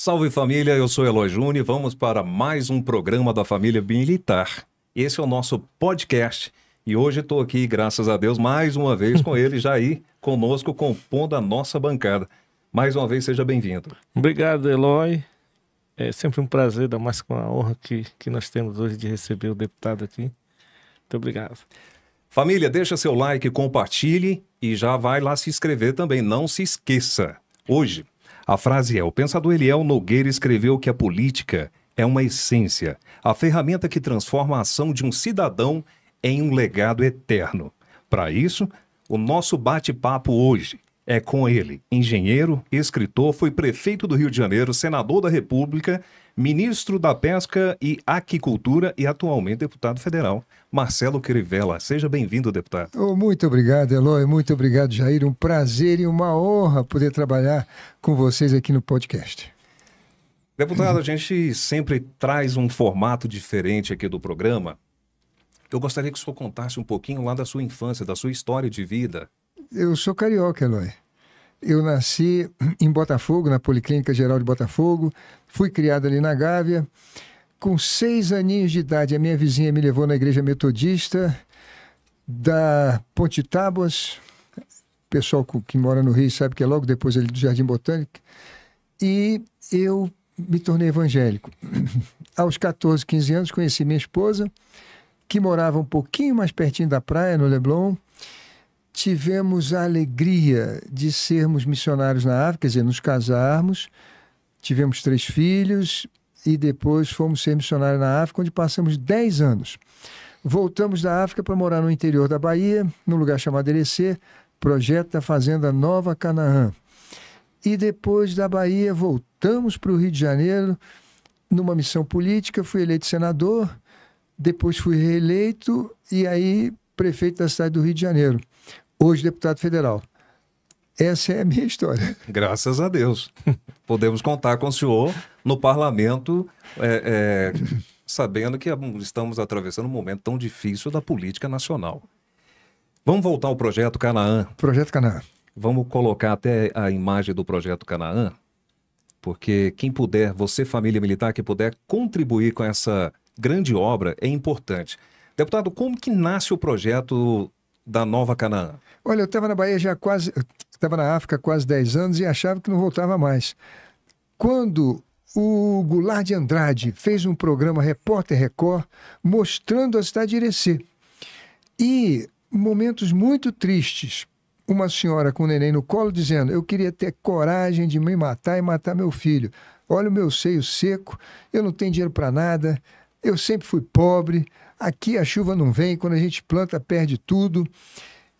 Salve família, eu sou Eloy Júnior vamos para mais um programa da família militar. Esse é o nosso podcast e hoje estou aqui, graças a Deus, mais uma vez com ele, Jair, conosco, compondo a nossa bancada. Mais uma vez, seja bem-vindo. Obrigado, Eloy. É sempre um prazer, ainda mais com a honra que, que nós temos hoje de receber o deputado aqui. Muito obrigado. Família, deixa seu like, compartilhe e já vai lá se inscrever também. Não se esqueça. Hoje, a frase é: o pensador Eliel é Nogueira escreveu que a política é uma essência, a ferramenta que transforma a ação de um cidadão em um legado eterno. Para isso, o nosso bate-papo hoje é com ele, engenheiro, escritor, foi prefeito do Rio de Janeiro, senador da República ministro da Pesca e Aquicultura e atualmente deputado federal, Marcelo Crivella. Seja bem-vindo, deputado. Oh, muito obrigado, Eloy. Muito obrigado, Jair. Um prazer e uma honra poder trabalhar com vocês aqui no podcast. Deputado, a gente sempre traz um formato diferente aqui do programa. Eu gostaria que o senhor contasse um pouquinho lá da sua infância, da sua história de vida. Eu sou carioca, Eloy. Eu nasci em Botafogo, na Policlínica Geral de Botafogo, fui criado ali na Gávea. Com seis aninhos de idade, a minha vizinha me levou na igreja metodista da Ponte Tábuas. O pessoal que mora no Rio sabe que é logo depois ali do Jardim Botânico. E eu me tornei evangélico. Aos 14, 15 anos, conheci minha esposa, que morava um pouquinho mais pertinho da praia, no Leblon tivemos a alegria de sermos missionários na África, quer dizer, nos casarmos, tivemos três filhos e depois fomos ser missionários na África, onde passamos dez anos. Voltamos da África para morar no interior da Bahia, num lugar chamado Erecer, projeto da Fazenda Nova Canaã. E depois da Bahia, voltamos para o Rio de Janeiro, numa missão política, fui eleito senador, depois fui reeleito e aí prefeito da cidade do Rio de Janeiro hoje deputado federal. Essa é a minha história. Graças a Deus. Podemos contar com o senhor no parlamento, é, é, sabendo que estamos atravessando um momento tão difícil da política nacional. Vamos voltar ao projeto Canaã. Projeto Canaã. Vamos colocar até a imagem do projeto Canaã, porque quem puder, você, família militar, que puder contribuir com essa grande obra é importante. Deputado, como que nasce o projeto da Nova Canaã? Olha, eu estava na Bahia já quase, estava na África quase 10 anos e achava que não voltava mais. Quando o Goulart de Andrade fez um programa Repórter Record mostrando a cidade de Irecê. E momentos muito tristes. Uma senhora com o neném no colo dizendo: Eu queria ter coragem de me matar e matar meu filho. Olha o meu seio seco, eu não tenho dinheiro para nada, eu sempre fui pobre, aqui a chuva não vem, quando a gente planta, perde tudo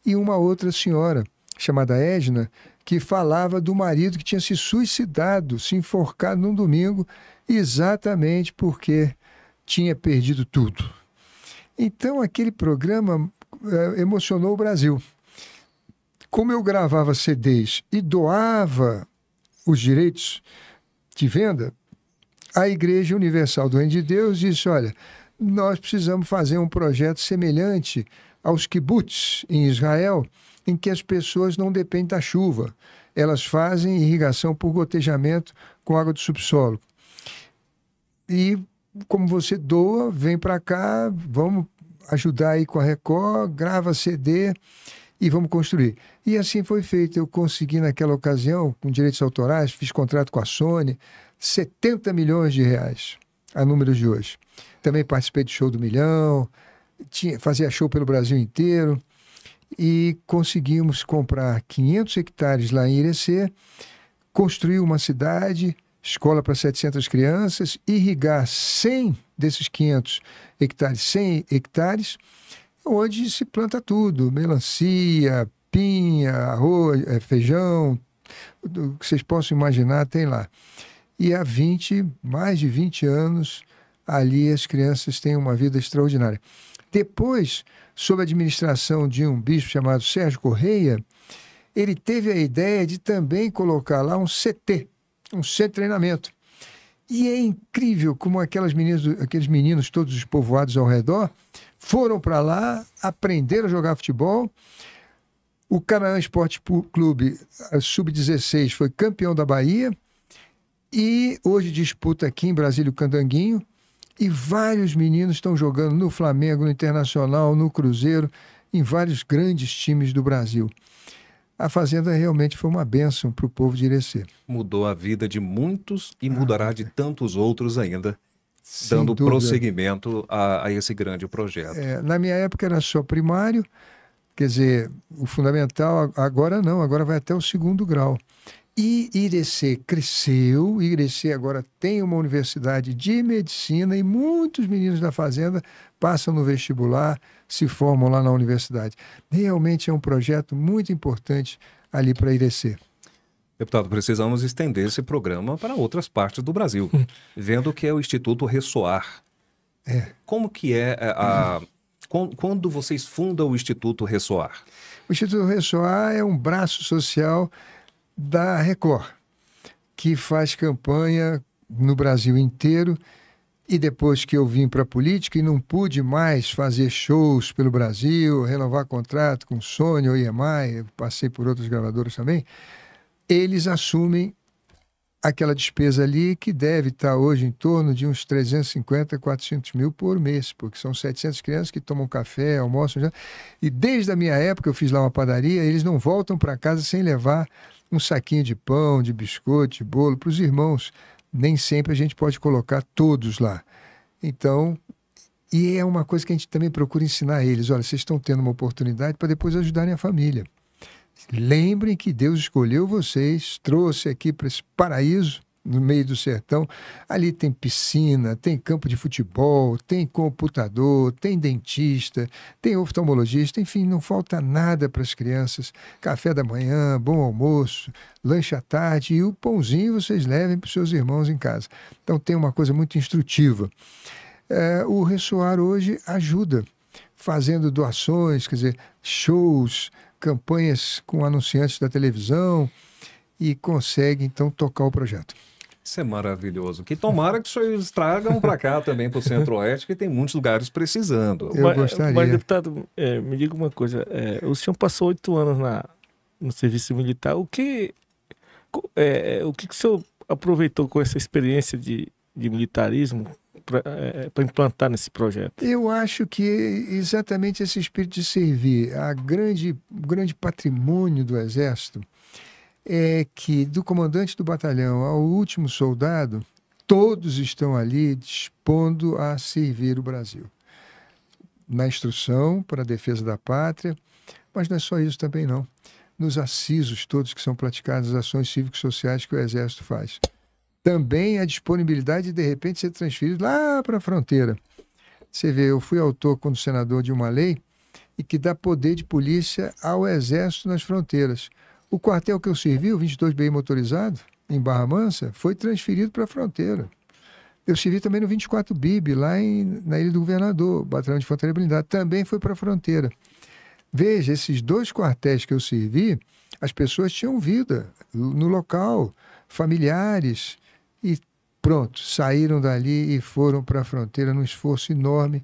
e uma outra senhora, chamada Edna, que falava do marido que tinha se suicidado, se enforcado num domingo, exatamente porque tinha perdido tudo. Então, aquele programa eh, emocionou o Brasil. Como eu gravava CDs e doava os direitos de venda, a Igreja Universal do Reino de Deus disse: olha, nós precisamos fazer um projeto semelhante aos kibbutz em Israel, em que as pessoas não dependem da chuva. Elas fazem irrigação por gotejamento com água do subsolo. E como você doa, vem para cá, vamos ajudar aí com a Record, grava CD e vamos construir. E assim foi feito. Eu consegui naquela ocasião, com direitos autorais, fiz contrato com a Sony, 70 milhões de reais a números de hoje. Também participei do show do milhão, tinha, fazia show pelo Brasil inteiro e conseguimos comprar 500 hectares lá em Irecê, construir uma cidade, escola para 700 crianças, irrigar 100 desses 500 hectares, 100 hectares, onde se planta tudo, melancia, pinha, arroz, eh, feijão, o que vocês possam imaginar tem lá. E há 20, mais de 20 anos, ali as crianças têm uma vida extraordinária. Depois, sob a administração de um bispo chamado Sérgio Correia, ele teve a ideia de também colocar lá um CT, um centro de treinamento. E é incrível como aquelas meninas, aqueles meninos todos os povoados ao redor foram para lá, aprenderam a jogar futebol. O Canaã Esporte Clube Sub-16 foi campeão da Bahia e hoje disputa aqui em Brasília o Candanguinho. E vários meninos estão jogando no Flamengo, no Internacional, no Cruzeiro, em vários grandes times do Brasil. A Fazenda realmente foi uma bênção para o povo de Irecê. Mudou a vida de muitos e ah, mudará é. de tantos outros ainda, dando dúvida. prosseguimento a, a, esse grande projeto. É, na minha época era só primário, quer dizer, o fundamental, agora não, agora vai até o segundo grau. E Irecê cresceu, Irecê agora tem uma universidade de medicina e muitos meninos da Fazenda passam no vestibular, se formam lá na universidade. Realmente é um projeto muito importante ali para Irecê. Deputado, precisamos estender esse programa para outras partes do Brasil, vendo que é o Instituto Ressoar. É. Como que é, é a... Quando vocês fundam o Instituto Ressoar? O Instituto Ressoar é um braço social da Record, que faz campanha no Brasil inteiro. E depois que eu vim para a política e não pude mais fazer shows pelo Brasil, renovar contrato com Sony, ou EMI, passei por outros gravadores também, eles assumem aquela despesa ali que deve estar tá hoje em torno de uns 350, 400 mil por mês, porque são 700 crianças que tomam café, almoçam, já. e desde a minha época eu fiz lá uma padaria, eles não voltam para casa sem levar um saquinho de pão, de biscoito, de bolo para os irmãos. Nem sempre a gente pode colocar todos lá. Então, e é uma coisa que a gente também procura ensinar a eles: olha, vocês estão tendo uma oportunidade para depois ajudarem a família. Lembrem que Deus escolheu vocês, trouxe aqui para esse paraíso no meio do sertão. Ali tem piscina, tem campo de futebol, tem computador, tem dentista, tem oftalmologista, enfim, não falta nada para as crianças. Café da manhã, bom almoço, lanche à tarde e o pãozinho vocês levem para os seus irmãos em casa. Então tem uma coisa muito instrutiva. É, o Ressoar hoje ajuda, fazendo doações, quer dizer, shows, campanhas com anunciantes da televisão e consegue então tocar o projeto. Isso é maravilhoso. Que tomara que vocês tragam para cá também, para o Centro-Oeste, que tem muitos lugares precisando. Eu mas, gostaria. Mas, deputado, é, me diga uma coisa. É, o senhor passou oito anos na, no serviço militar. O que, é, é, o que, o senhor aproveitou com essa experiência de, de militarismo para é, implantar nesse projeto? Eu acho que exatamente esse espírito de servir, a grande grande patrimônio do Exército é que do comandante do batalhão ao último soldado, todos estão ali dispondo a servir o Brasil. Na instrução para a defesa da pátria, mas não é só isso também não. Nos acisos todos que são praticados, as ações cívico-sociais que o Exército faz. Também a disponibilidade de, de repente, ser transferido lá para a fronteira. Você vê, eu fui autor, quando senador, de uma lei e que dá poder de polícia ao Exército nas fronteiras. O quartel que eu servi, o 22BI motorizado, em Barra Mansa, foi transferido para a fronteira. Eu servi também no 24 BIB, lá em, na Ilha do Governador, Batalhão de Fronteira Blindada, também foi para a fronteira. Veja, esses dois quartéis que eu servi, as pessoas tinham vida no local, familiares, e pronto, saíram dali e foram para a fronteira num esforço enorme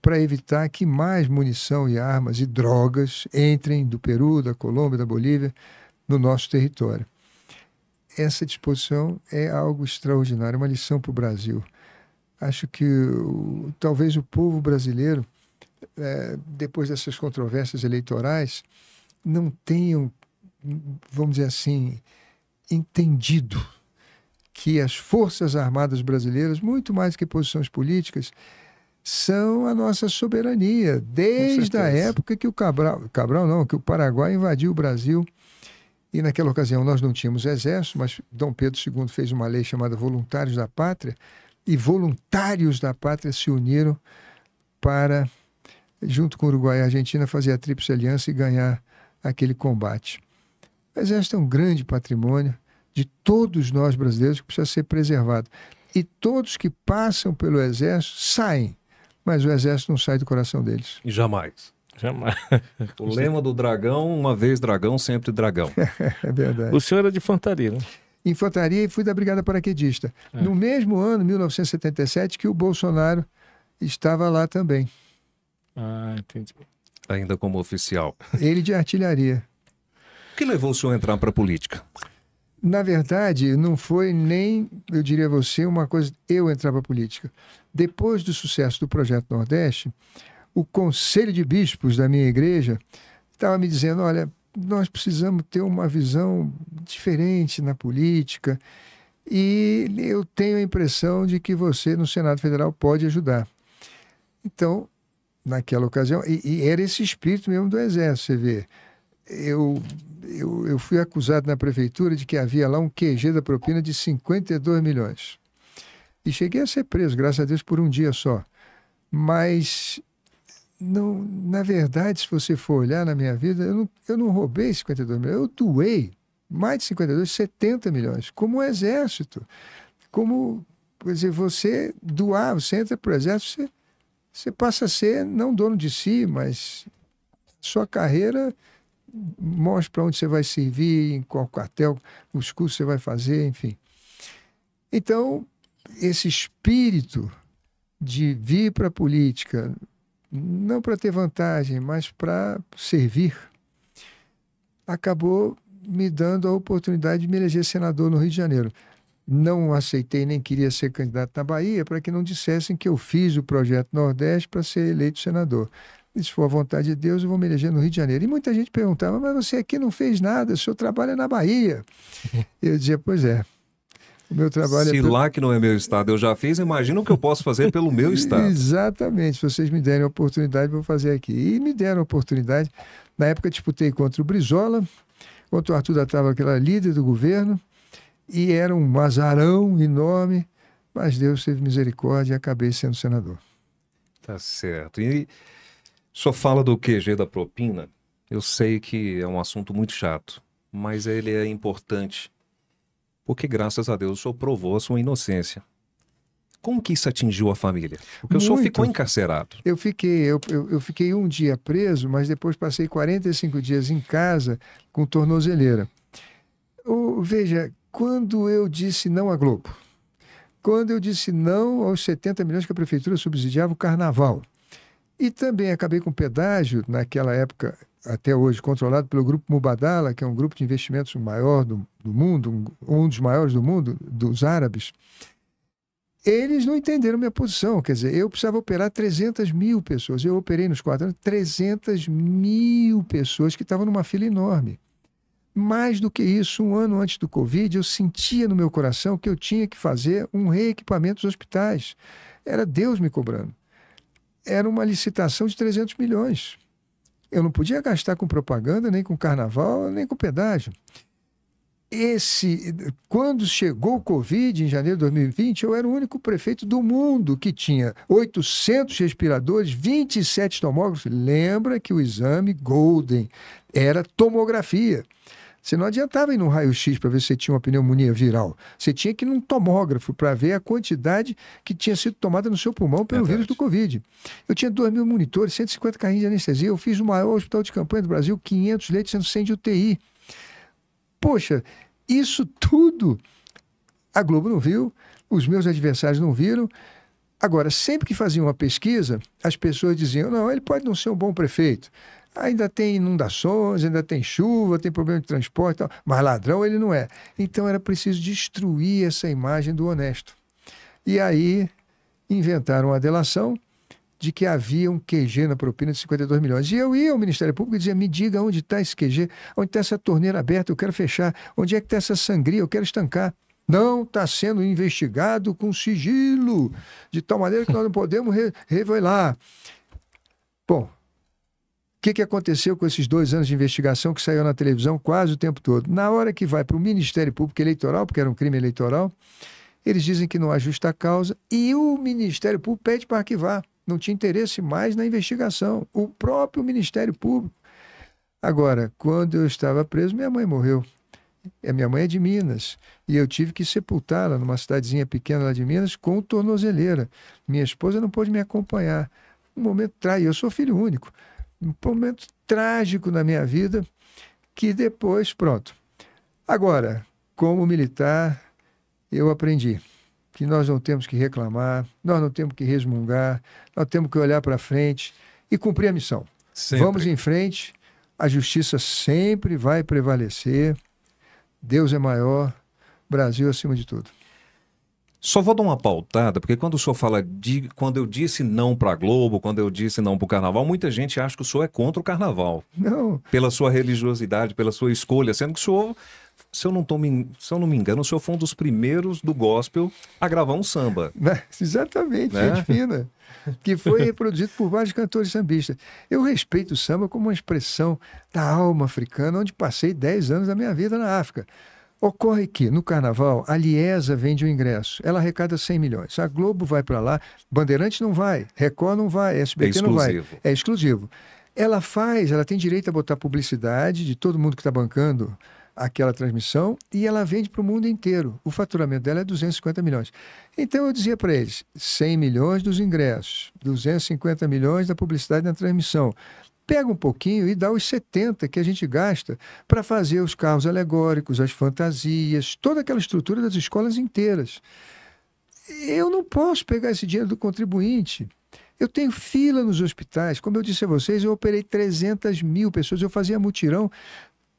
para evitar que mais munição e armas e drogas entrem do Peru, da Colômbia, da Bolívia no nosso território. Essa disposição é algo extraordinário, é uma lição para o Brasil. Acho que talvez o povo brasileiro, é, depois dessas controvérsias eleitorais, não tenham, vamos dizer assim, entendido que as Forças Armadas brasileiras, muito mais que posições políticas, são a nossa soberania, desde a época que o Cabral, Cabral não, que o Paraguai invadiu o Brasil e naquela ocasião nós não tínhamos exército, mas Dom Pedro II fez uma lei chamada Voluntários da Pátria, e voluntários da pátria se uniram para, junto com o Uruguai e a Argentina, fazer a Tríplice Aliança e ganhar aquele combate. O exército é um grande patrimônio de todos nós brasileiros que precisa ser preservado. E todos que passam pelo exército saem, mas o exército não sai do coração deles. Jamais. Jamais. O lema do dragão, uma vez dragão, sempre dragão. é verdade. O senhor era é de infantaria, né? Infantaria e fui da Brigada Paraquedista. É. No mesmo ano, 1977, que o Bolsonaro estava lá também. Ah, entendi. Ainda como oficial. Ele de artilharia. O que levou o senhor a entrar para a política? Na verdade, não foi nem, eu diria a você, uma coisa eu entrar para a política. Depois do sucesso do Projeto Nordeste, o conselho de bispos da minha igreja estava me dizendo: olha, nós precisamos ter uma visão diferente na política e eu tenho a impressão de que você no Senado Federal pode ajudar. Então, naquela ocasião, e, e era esse espírito mesmo do Exército, você vê. Eu, eu, eu fui acusado na prefeitura de que havia lá um QG da propina de 52 milhões. E cheguei a ser preso, graças a Deus, por um dia só. Mas não, na verdade, se você for olhar na minha vida, eu não, eu não roubei 52 milhões, eu doei mais de 52, 70 milhões, como um exército. Como, quer dizer, você doar, você entra para o exército, você, você passa a ser não dono de si, mas sua carreira mostra para onde você vai servir, em qual quartel, os cursos você vai fazer, enfim. Então, esse espírito de vir para a política não para ter vantagem, mas para servir, acabou me dando a oportunidade de me eleger senador no Rio de Janeiro. Não aceitei nem queria ser candidato na Bahia para que não dissessem que eu fiz o projeto Nordeste para ser eleito senador. se for a vontade de Deus, eu vou me eleger no Rio de Janeiro. E muita gente perguntava, mas você aqui não fez nada, seu trabalho é na Bahia. eu dizia, pois é, o meu trabalho é Se é lá que não é meu estado, eu já fiz, imagina o que eu posso fazer pelo meu estado. Exatamente, se vocês me derem a oportunidade, vou fazer aqui. E me deram a oportunidade. Na época disputei contra o Brizola, contra o Arthur da Tava, que era líder do governo, e era um azarão enorme, mas Deus teve misericórdia e acabei sendo senador. Tá certo. E só fala do QG da propina. Eu sei que é um assunto muito chato, mas ele é importante porque graças a Deus o senhor provou a sua inocência. Como que isso atingiu a família? Porque Muito. o senhor ficou encarcerado. Eu fiquei, eu, eu, eu, fiquei um dia preso, mas depois passei 45 dias em casa com tornozeleira. O, veja, quando eu disse não à Globo, quando eu disse não aos 70 milhões que a prefeitura subsidiava o carnaval, e também acabei com pedágio, naquela época, até hoje, controlado pelo grupo Mubadala, que é um grupo de investimentos maior do, do mundo, um, um dos maiores do mundo, dos árabes. Eles não entenderam minha posição. Quer dizer, eu precisava operar 300 mil pessoas. Eu operei nos quatro anos 300 mil pessoas que estavam numa fila enorme. Mais do que isso, um ano antes do Covid, eu sentia no meu coração que eu tinha que fazer um reequipamento dos hospitais. Era Deus me cobrando era uma licitação de 300 milhões. Eu não podia gastar com propaganda, nem com carnaval, nem com pedágio. Esse, quando chegou o Covid, em janeiro de 2020, eu era o único prefeito do mundo que tinha 800 respiradores, 27 tomógrafos. Lembra que o exame Golden era tomografia. Você não adiantava ir no raio-x para ver se você tinha uma pneumonia viral. Você tinha que ir num tomógrafo para ver a quantidade que tinha sido tomada no seu pulmão pelo é vírus do Covid. Eu tinha 2 mil monitores, 150 carrinhos de anestesia. Eu fiz o maior hospital de campanha do Brasil, 500 leitos sendo 100 de UTI. Poxa, isso tudo a Globo não viu, os meus adversários não viram. Agora, sempre que faziam uma pesquisa, as pessoas diziam: não, ele pode não ser um bom prefeito, Ainda tem inundações, ainda tem chuva, tem problema de transporte, mas ladrão ele não é. Então era preciso destruir essa imagem do honesto. E aí inventaram a delação de que havia um QG na propina de 52 milhões. E eu ia ao Ministério Público e dizia: me diga onde está esse QG, onde está essa torneira aberta, eu quero fechar, onde é que está essa sangria, eu quero estancar. Não está sendo investigado com sigilo, de tal maneira que nós não podemos re revelar. Bom, o que, que aconteceu com esses dois anos de investigação que saiu na televisão quase o tempo todo? Na hora que vai para o Ministério Público Eleitoral, porque era um crime eleitoral, eles dizem que não há justa causa e o Ministério Público pede para arquivar. Não tinha interesse mais na investigação. O próprio Ministério Público. Agora, quando eu estava preso, minha mãe morreu. A é, minha mãe é de Minas e eu tive que sepultá-la numa cidadezinha pequena lá de Minas com tornozeleira. Minha esposa não pôde me acompanhar. Um momento trai, eu sou filho único um momento trágico na minha vida, que depois, pronto. Agora, como militar, eu aprendi que nós não temos que reclamar, nós não temos que resmungar, nós temos que olhar para frente e cumprir a missão. Sempre. Vamos em frente, a justiça sempre vai prevalecer. Deus é maior, Brasil acima de tudo. Só vou dar uma pautada, porque quando o senhor fala de. Quando eu disse não para Globo, quando eu disse não para o carnaval, muita gente acha que o senhor é contra o carnaval. Não. Pela sua religiosidade, pela sua escolha, sendo que o senhor, se eu não, tô me, se eu não me engano, o senhor foi um dos primeiros do gospel a gravar um samba. Né? Exatamente, né? gente fina. Que foi reproduzido por vários cantores sambistas. Eu respeito o samba como uma expressão da alma africana, onde passei 10 anos da minha vida na África. Ocorre que, no Carnaval, a Liesa vende o ingresso. Ela arrecada 100 milhões. A Globo vai para lá, Bandeirantes não vai, Record não vai, SBT é não vai. É, é exclusivo. Ela faz, ela tem direito a botar publicidade de todo mundo que está bancando aquela transmissão e ela vende para o mundo inteiro. O faturamento dela é 250 milhões. Então eu dizia para eles: 100 milhões dos ingressos, 250 milhões da publicidade na transmissão, pega um pouquinho e dá os 70 que a gente gasta para fazer os carros alegóricos, as fantasias, toda aquela estrutura das escolas inteiras. Eu não posso pegar esse dinheiro do contribuinte. Eu tenho fila nos hospitais. Como eu disse a vocês, eu operei 300 mil pessoas. Eu fazia mutirão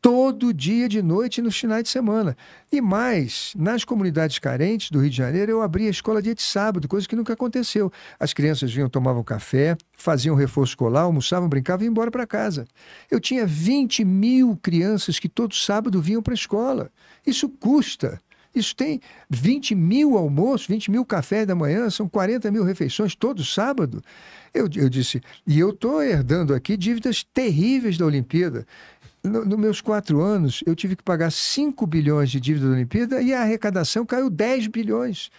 todo dia de noite nos finais de semana. E mais, nas comunidades carentes do Rio de Janeiro, eu abria a escola dia de sábado, coisa que nunca aconteceu. As crianças vinham, tomavam café, faziam reforço escolar, almoçavam, brincavam e iam embora para casa. Eu tinha 20 mil crianças que todo sábado vinham para a escola. Isso custa. Isso tem 20 mil almoços, 20 mil cafés da manhã, são 40 mil refeições todo sábado. Eu, eu disse, e eu estou herdando aqui dívidas terríveis da Olimpíada nos no meus quatro anos, eu tive que pagar 5 bilhões de dívida da Olimpíada e a arrecadação caiu 10 bilhões.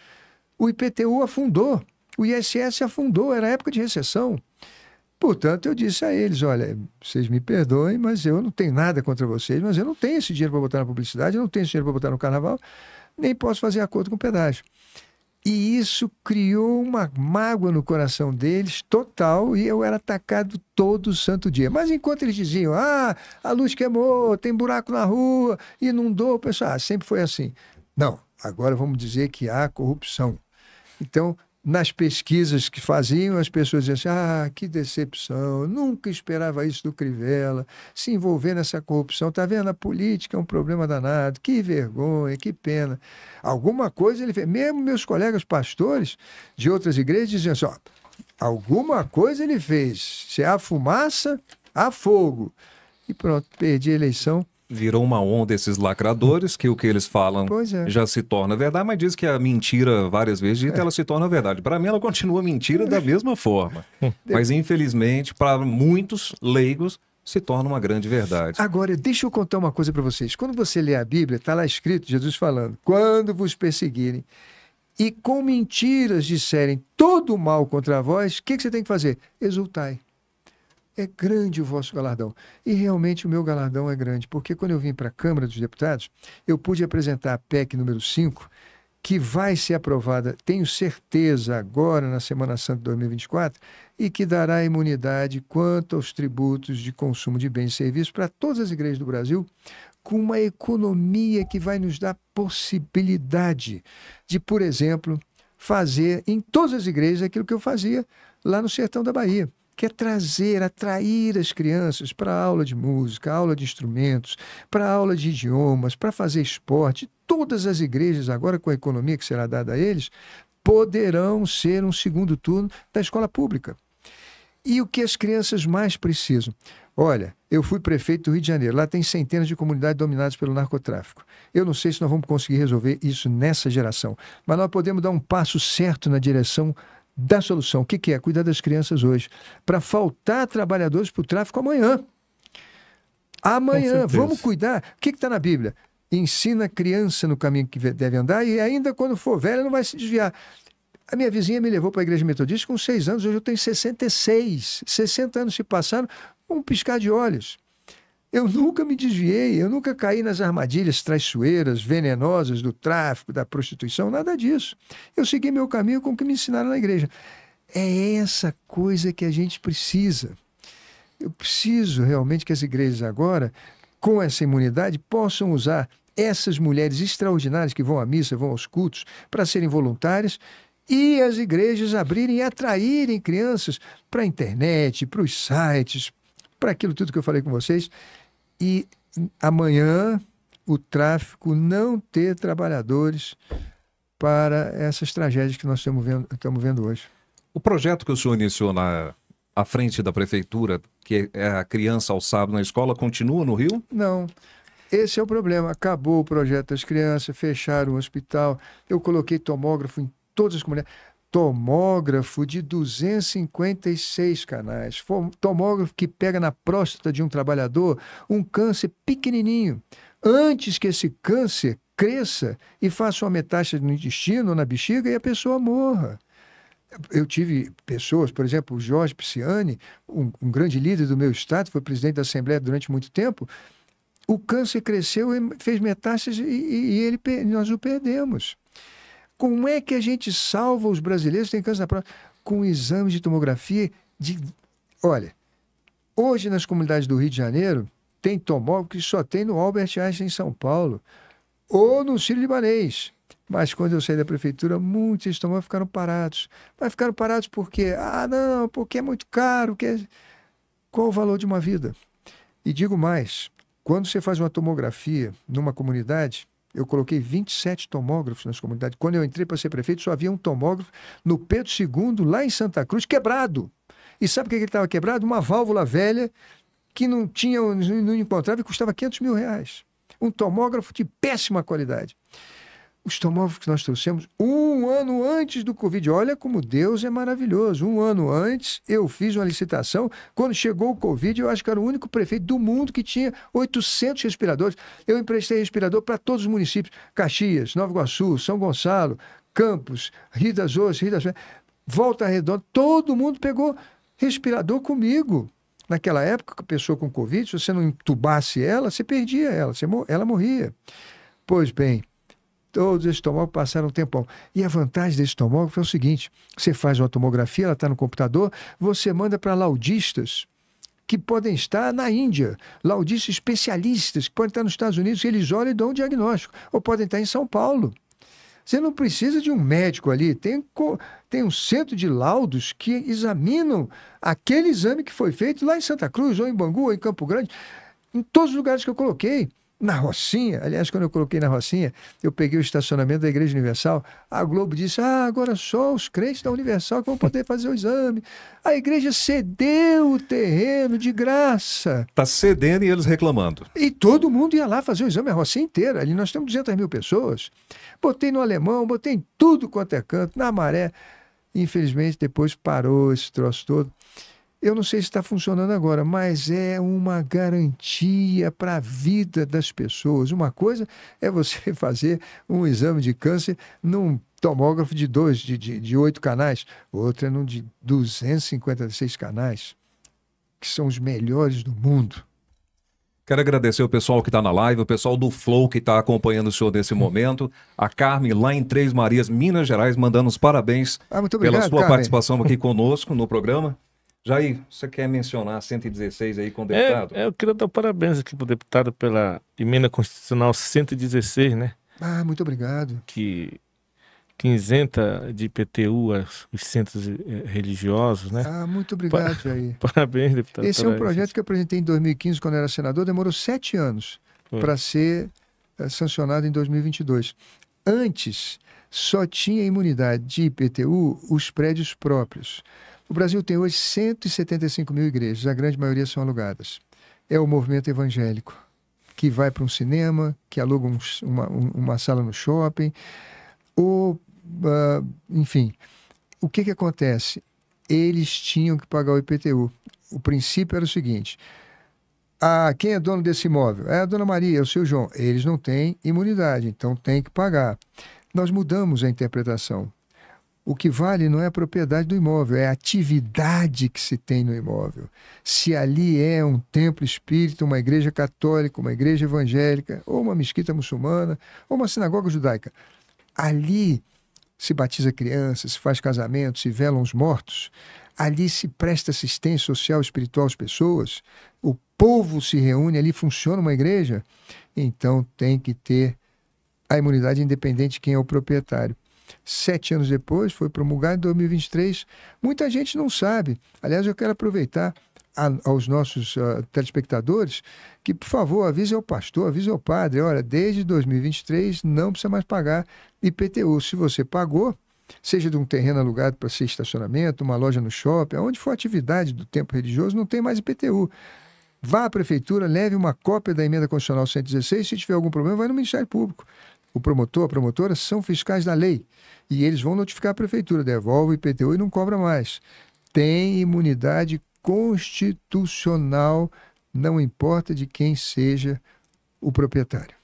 O IPTU afundou, o ISS afundou, era época de recessão. Portanto, eu disse a eles: olha, vocês me perdoem, mas eu não tenho nada contra vocês, mas eu não tenho esse dinheiro para botar na publicidade, eu não tenho esse dinheiro para botar no carnaval, nem posso fazer acordo com o pedágio. E isso criou uma mágoa no coração deles total e eu era atacado todo santo dia. Mas enquanto eles diziam, ah, a luz queimou, tem buraco na rua, inundou, o pessoal, ah, sempre foi assim. Não, agora vamos dizer que há corrupção. Então, nas pesquisas que faziam, as pessoas diziam assim, ah, que decepção, nunca esperava isso do Crivella, se envolver nessa corrupção, está vendo, a política é um problema danado, que vergonha, que pena. Alguma coisa ele fez, mesmo meus colegas pastores de outras igrejas diziam assim, ó, alguma coisa ele fez, se há fumaça, há fogo. E pronto, perdi a eleição, virou uma onda esses lacradores, que o que eles falam é. já se torna verdade, mas diz que a mentira várias vezes dita, é. ela se torna verdade. Para mim, ela continua mentira da mesma forma. mas, infelizmente, para muitos leigos, se torna uma grande verdade. Agora, deixa eu contar uma coisa para vocês. Quando você lê a Bíblia, está lá escrito Jesus falando: quando vos perseguirem e com mentiras disserem todo o mal contra vós, o que, que você tem que fazer? Exultai é grande o vosso galardão. E realmente o meu galardão é grande, porque quando eu vim para a Câmara dos Deputados, eu pude apresentar a PEC número 5, que vai ser aprovada, tenho certeza, agora na Semana Santa de 2024, e que dará imunidade quanto aos tributos de consumo de bens e serviços para todas as igrejas do Brasil, com uma economia que vai nos dar possibilidade de, por exemplo, fazer em todas as igrejas aquilo que eu fazia lá no sertão da Bahia que é trazer, atrair as crianças para a aula de música, aula de instrumentos, para a aula de idiomas, para fazer esporte. Todas as igrejas, agora com a economia que será dada a eles, poderão ser um segundo turno da escola pública. E o que as crianças mais precisam? Olha, eu fui prefeito do Rio de Janeiro. Lá tem centenas de comunidades dominadas pelo narcotráfico. Eu não sei se nós vamos conseguir resolver isso nessa geração, mas nós podemos dar um passo certo na direção da solução. O que, que é? Cuidar das crianças hoje. Para faltar trabalhadores para o tráfico amanhã. Amanhã, vamos cuidar. O que está na Bíblia? Ensina a criança no caminho que deve andar e ainda quando for velha não vai se desviar. A minha vizinha me levou para a igreja metodista com seis anos, hoje eu tenho 66. 60 anos se passaram, um piscar de olhos. Eu nunca me desviei, eu nunca caí nas armadilhas traiçoeiras, venenosas do tráfico, da prostituição, nada disso. Eu segui meu caminho com o que me ensinaram na igreja. É essa coisa que a gente precisa. Eu preciso realmente que as igrejas agora, com essa imunidade, possam usar essas mulheres extraordinárias que vão à missa, vão aos cultos, para serem voluntárias e as igrejas abrirem e atraírem crianças para a internet, para os sites, para aquilo tudo que eu falei com vocês e amanhã o tráfico não ter trabalhadores para essas tragédias que nós estamos vendo, estamos vendo hoje. O projeto que o senhor iniciou na à frente da prefeitura, que é a criança ao sábado na escola, continua no Rio? Não. Esse é o problema. Acabou o projeto das crianças, fecharam o hospital. Eu coloquei tomógrafo em todas as comunidades tomógrafo de 256 canais, tomógrafo que pega na próstata de um trabalhador um câncer pequenininho, antes que esse câncer cresça e faça uma metástase no intestino, ou na bexiga e a pessoa morra. Eu tive pessoas, por exemplo, o Jorge Pisciani, um, um grande líder do meu estado, foi presidente da Assembleia durante muito tempo, o câncer cresceu e fez metástase e, e, ele, nós o perdemos. Como é que a gente salva os brasileiros que têm câncer na próstata? Com exames de tomografia de. Olha, hoje nas comunidades do Rio de Janeiro, tem tomógrafo que só tem no Albert Einstein em São Paulo ou no Círio Libanês. Mas quando eu saí da prefeitura, muitos tomógrafos ficaram parados. Mas ficaram parados por quê? Ah, não, porque é muito caro. Que é, Qual o valor de uma vida? E digo mais, quando você faz uma tomografia numa comunidade, eu coloquei 27 tomógrafos nas comunidades. Quando eu entrei para ser prefeito, só havia um tomógrafo no Pedro II, lá em Santa Cruz, quebrado. E sabe o que ele estava quebrado? Uma válvula velha que não tinha, não encontrava e custava 500 mil reais. Um tomógrafo de péssima qualidade os tomógrafos é que nós trouxemos um ano antes do Covid. Olha como Deus é maravilhoso. Um ano antes, eu fiz uma licitação. Quando chegou o Covid, eu acho que era o único prefeito do mundo que tinha 800 respiradores. Eu emprestei respirador para todos os municípios: Caxias, Nova Iguaçu, São Gonçalo, Campos, Rio das Ostras, Rio das Volta Redonda. Todo mundo pegou respirador comigo. Naquela época, a pessoa com Covid, se você não entubasse ela, você perdia ela, você, ela morria. Pois bem, Todos esses tomógrafos passaram um tempão. E a vantagem desse tomógrafo é o seguinte: você faz uma tomografia, ela está no computador, você manda para laudistas que podem estar na Índia, laudistas especialistas que podem estar nos Estados Unidos, eles olham e dão um diagnóstico, ou podem estar em São Paulo. Você não precisa de um médico ali, tem, tem um centro de laudos que examinam aquele exame que foi feito lá em Santa Cruz, ou em Bangu, ou em Campo Grande, em todos os lugares que eu coloquei na Rocinha, aliás, quando eu coloquei na Rocinha, eu peguei o estacionamento da Igreja Universal, a Globo disse, ah, agora só os crentes da Universal que vão poder fazer o exame. A igreja cedeu o terreno de graça. Está cedendo e eles reclamando. E todo mundo ia lá fazer o exame, a Rocinha inteira, ali nós temos 200 mil pessoas. Botei no Alemão, botei em tudo quanto é canto, na Maré. Infelizmente, depois parou esse troço todo. Eu não sei se está funcionando agora, mas é uma garantia para a vida das pessoas. Uma coisa é você fazer um exame de câncer num tomógrafo de dois, de, de, de oito canais, outra é num de 256 canais, que são os melhores do mundo. Quero agradecer o pessoal que está na live, o pessoal do Flow que está acompanhando o senhor nesse hum. momento, a Carmen lá em Três Marias, Minas Gerais, mandando os parabéns ah, obrigado, pela sua Carmen. participação aqui conosco no programa. Jair, você quer mencionar 116 aí com o é, deputado? É, eu queria dar parabéns aqui para o deputado pela emenda constitucional 116, né? Ah, muito obrigado. Que, que isenta de IPTU os centros eh, religiosos, né? Ah, muito obrigado, pa Jair. Parabéns, deputado. Esse é um projeto que eu apresentei em 2015, quando era senador, demorou sete anos para ser é, sancionado em 2022. Antes, só tinha imunidade de IPTU os prédios próprios. O Brasil tem hoje 175 mil igrejas, a grande maioria são alugadas. É o movimento evangélico, que vai para um cinema, que aluga um, uma, uma sala no shopping, ou, uh, enfim. O que, que acontece? Eles tinham que pagar o IPTU. O princípio era o seguinte: a, ah, quem é dono desse imóvel? É a dona Maria, é o seu João. Eles não têm imunidade, então tem que pagar. Nós mudamos a interpretação. O que vale não é a propriedade do imóvel, é a atividade que se tem no imóvel. Se ali é um templo espírita, uma igreja católica, uma igreja evangélica, ou uma mesquita muçulmana, ou uma sinagoga judaica, ali se batiza crianças, se faz casamento, se velam os mortos, ali se presta assistência social espiritual às pessoas, o povo se reúne, ali funciona uma igreja, então tem que ter a imunidade independente de quem é o proprietário sete anos depois, foi promulgado em 2023. Muita gente não sabe. Aliás, eu quero aproveitar a, aos nossos uh, telespectadores que, por favor, avise ao pastor, avise ao padre: olha, desde 2023 não precisa mais pagar IPTU. Se você pagou, seja de um terreno alugado para ser estacionamento, uma loja no shopping, aonde for atividade do tempo religioso, não tem mais IPTU. Vá à prefeitura, leve uma cópia da emenda constitucional 116, se tiver algum problema, vai no Ministério Público o promotor, a promotora, são fiscais da lei. E eles vão notificar a prefeitura, devolve o IPTU e não cobra mais. Tem imunidade constitucional, não importa de quem seja o proprietário.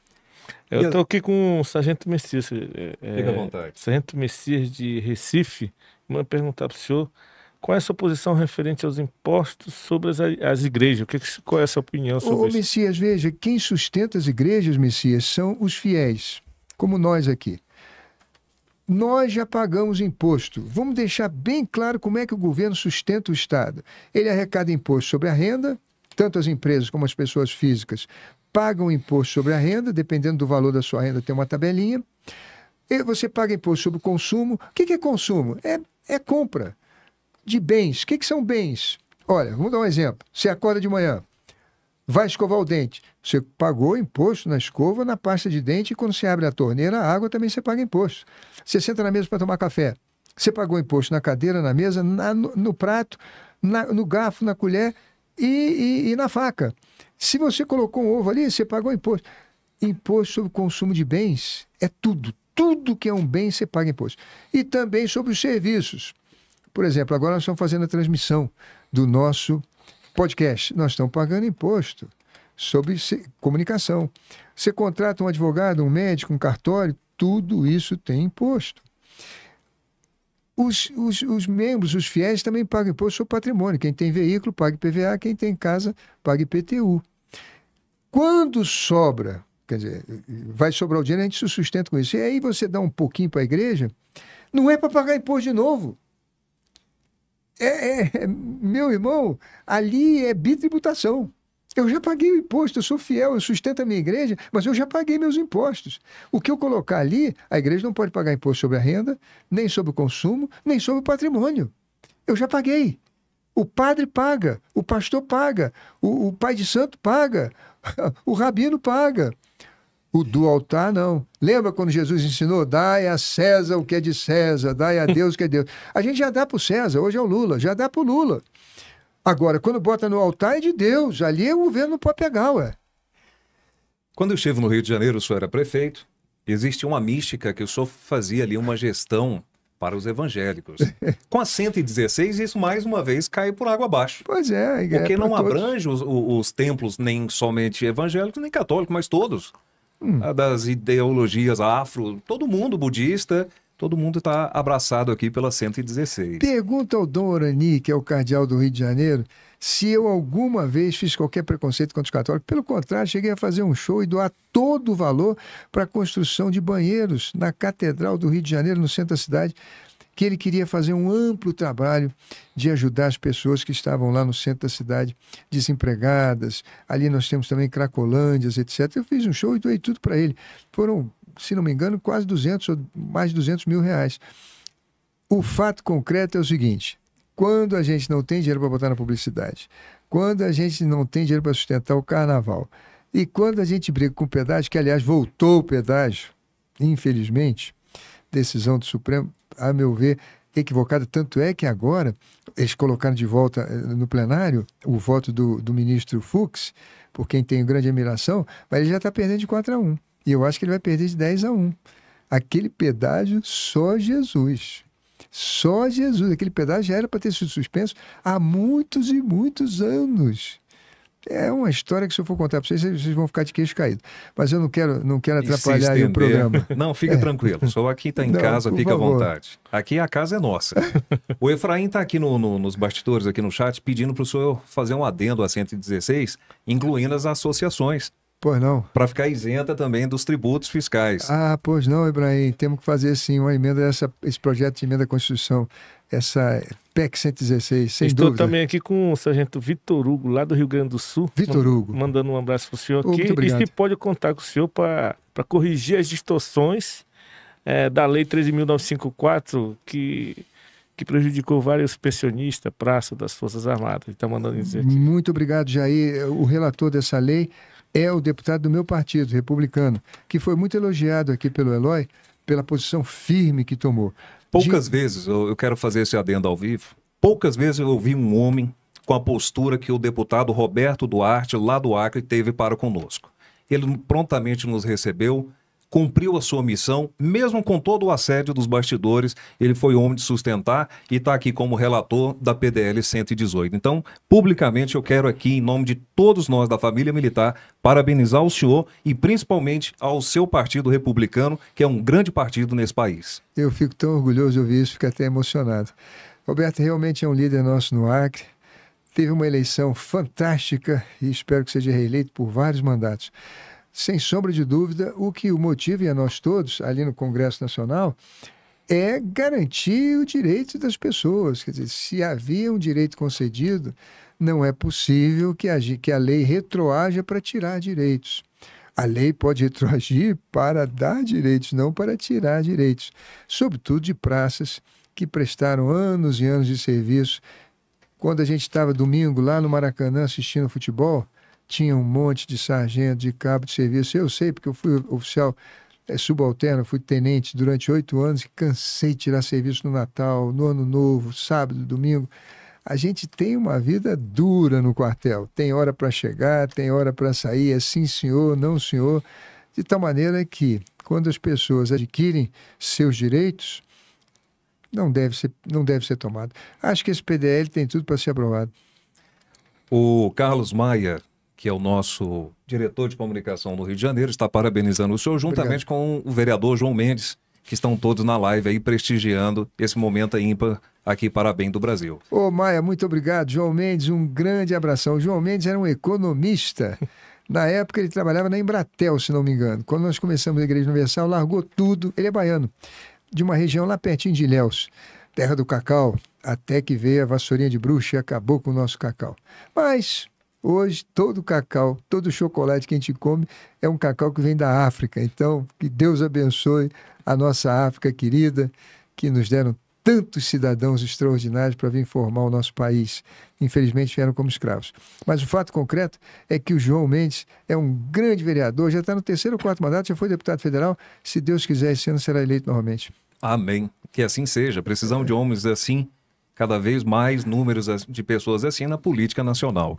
Eu estou aqui com o Sargento Messias. É, Fica à vontade. Sargento Messias de Recife. Vou perguntar para o senhor qual é a sua posição referente aos impostos sobre as, as igrejas. Que, qual é a sua opinião sobre Ô, isso? Messias, veja, quem sustenta as igrejas, Messias, são os fiéis como nós aqui. Nós já pagamos imposto. Vamos deixar bem claro como é que o governo sustenta o Estado. Ele arrecada imposto sobre a renda, tanto as empresas como as pessoas físicas pagam imposto sobre a renda, dependendo do valor da sua renda, tem uma tabelinha. E você paga imposto sobre o consumo. O que é consumo? É, é compra de bens. O que são bens? Olha, vamos dar um exemplo. Você acorda de manhã, Vai escovar o dente. Você pagou imposto na escova, na pasta de dente, e quando você abre a torneira, a água também você paga imposto. Você senta na mesa para tomar café. Você pagou imposto na cadeira, na mesa, na, no, no, prato, na, no garfo, na colher e, e, e na faca. Se você colocou um ovo ali, você pagou imposto. Imposto sobre o consumo de bens é tudo. Tudo que é um bem você paga imposto. E também sobre os serviços. Por exemplo, agora nós estamos fazendo a transmissão do nosso podcast, nós estamos pagando imposto sobre comunicação. Você contrata um advogado, um médico, um cartório, tudo isso tem imposto. Os, os, os, membros, os fiéis também pagam imposto sobre patrimônio. Quem tem veículo paga IPVA, quem tem casa paga IPTU. Quando sobra, quer dizer, vai sobrar o dinheiro, a gente se sustenta com isso. E aí você dá um pouquinho para a igreja, não é para pagar imposto de novo. É, é, é, meu irmão, ali é bitributação. Eu já paguei o imposto, eu sou fiel, eu sustento a minha igreja, mas eu já paguei meus impostos. O que eu colocar ali, a igreja não pode pagar imposto sobre a renda, nem sobre o consumo, nem sobre o patrimônio. Eu já paguei. O padre paga, o pastor paga, o, o pai de santo paga, o rabino paga, o do altar, não. Lembra quando Jesus ensinou? Dai a César o que é de César, dai a Deus o que é Deus. A gente já dá para o César, hoje é o Lula, já dá para o Lula. Agora, quando bota no altar é de Deus, ali é o governo não pode pegar, ué. Quando eu estive no Rio de Janeiro, o senhor era prefeito, existe uma mística que o senhor fazia ali uma gestão para os evangélicos. Com a 116, isso mais uma vez cai por água abaixo. Pois é. é porque não todos. abrange os, os, templos nem somente evangélicos nem católicos, mas todos hum. das ideologias afro, todo mundo budista, todo mundo está abraçado aqui pela 116. Pergunta ao Dom Orani, que é o cardeal do Rio de Janeiro, se eu alguma vez fiz qualquer preconceito contra os católicos. Pelo contrário, cheguei a fazer um show e doar todo o valor para a construção de banheiros na Catedral do Rio de Janeiro, no centro da cidade, que ele queria fazer um amplo trabalho de ajudar as pessoas que estavam lá no centro da cidade, desempregadas. Ali nós temos também Cracolândias, etc. Eu fiz um show e doei tudo para ele. Foram, se não me engano, quase 200 ou mais de 200 mil reais. O fato concreto é o seguinte: quando a gente não tem dinheiro para botar na publicidade, quando a gente não tem dinheiro para sustentar o carnaval, e quando a gente briga com o pedágio, que aliás voltou o pedágio, infelizmente, decisão do Supremo, a meu ver, equivocada. Tanto é que agora eles colocaram de volta eh, no plenário o voto do, do ministro Fux, por quem tenho grande admiração, mas ele já está perdendo de 4 a 1. E eu acho que ele vai perder de 10 a 1. Aquele pedágio só Jesus. Só Jesus. Aquele pedágio já era para ter sido suspenso há muitos e muitos anos. É uma história que se eu for contar para vocês, vocês vão ficar de queixo caído. Mas eu não quero, não quero atrapalhar o programa. Não, fica é. tranquilo. Só aqui está em não, casa, fica favor. à vontade. Aqui a casa é nossa. o Efraim está aqui no, no, nos bastidores, aqui no chat, pedindo para o senhor fazer um adendo a 116, incluindo as associações. Pois não. Para ficar isenta também dos tributos fiscais. Ah, pois não, Ibrahim. Temos que fazer sim uma emenda, esse projeto de emenda à Constituição, essa PEC 116, sem Estou dúvida. também aqui com o sargento Vitor Hugo, lá do Rio Grande do Sul. Vitor Hugo. Mandando um abraço para o senhor aqui. Obrigado. e se pode contar com o senhor para corrigir as distorções é, da Lei 13.954, que que prejudicou vários pensionistas, praça das Forças Armadas. Está mandando dizer aqui. Muito obrigado, Jair. O relator dessa lei é o deputado do meu partido, republicano, que foi muito elogiado aqui pelo Eloy pela posição firme que tomou. Poucas De... vezes, eu quero fazer esse adendo ao vivo, poucas vezes eu ouvi um homem com a postura que o deputado Roberto Duarte, lá do Acre, teve para conosco. Ele prontamente nos recebeu cumpriu a sua missão, mesmo com todo o assédio dos bastidores, ele foi homem de sustentar e está aqui como relator da PDL 118. Então, publicamente, eu quero aqui, em nome de todos nós da família militar, parabenizar o senhor e principalmente ao seu partido republicano, que é um grande partido nesse país. Eu fico tão orgulhoso de ouvir isso, fico até emocionado. Roberto realmente é um líder nosso no Acre teve uma eleição fantástica e espero que seja reeleito por vários mandatos sem sombra de dúvida, o que o motiva e a nós todos ali no Congresso Nacional é garantir o direito das pessoas. Quer dizer, se havia um direito concedido, não é possível que a, que a lei retroaja para tirar direitos. A lei pode retroagir para dar direitos, não para tirar direitos, sobretudo de praças que prestaram anos e anos de serviço. Quando a gente estava domingo lá no Maracanã assistindo futebol, tinha um monte de sargento, de cabo de serviço. Eu sei, porque eu fui oficial é, subalterno, fui tenente durante oito anos e cansei de tirar serviço no Natal, no Ano Novo, sábado, domingo. A gente tem uma vida dura no quartel. Tem hora para chegar, tem hora para sair, é sim senhor, não senhor. De tal maneira que, quando as pessoas adquirem seus direitos, não deve ser, não deve ser tomado. Acho que esse PDL tem tudo para ser aprovado. O Carlos Maia que é o nosso diretor de comunicação do Rio de Janeiro, está parabenizando o senhor, juntamente Obrigado. com o vereador João Mendes, que estão todos na live aí prestigiando esse momento ímpar aqui parabéns do Brasil. Ô Maia, muito obrigado. João Mendes, um grande abração. O João Mendes era um economista. Na época ele trabalhava na Embratel, se não me engano. Quando nós começamos a Igreja Universal, largou tudo. Ele é baiano, de uma região lá pertinho de Ilhéus, terra do cacau, até que veio a vassourinha de bruxa e acabou com o nosso cacau. Mas Hoje, todo cacau, todo chocolate que a gente come é um cacau que vem da África. Então, que Deus abençoe a nossa África querida, que nos deram tantos cidadãos extraordinários para vir formar o nosso país. Infelizmente vieram como escravos. Mas o fato concreto é que o João Mendes é um grande vereador, já está no terceiro ou quarto mandato, já foi deputado federal. Se Deus quiser, esse ano será eleito novamente. Amém. Que assim seja. Precisamos é. de homens assim, cada vez mais números de pessoas assim na política nacional.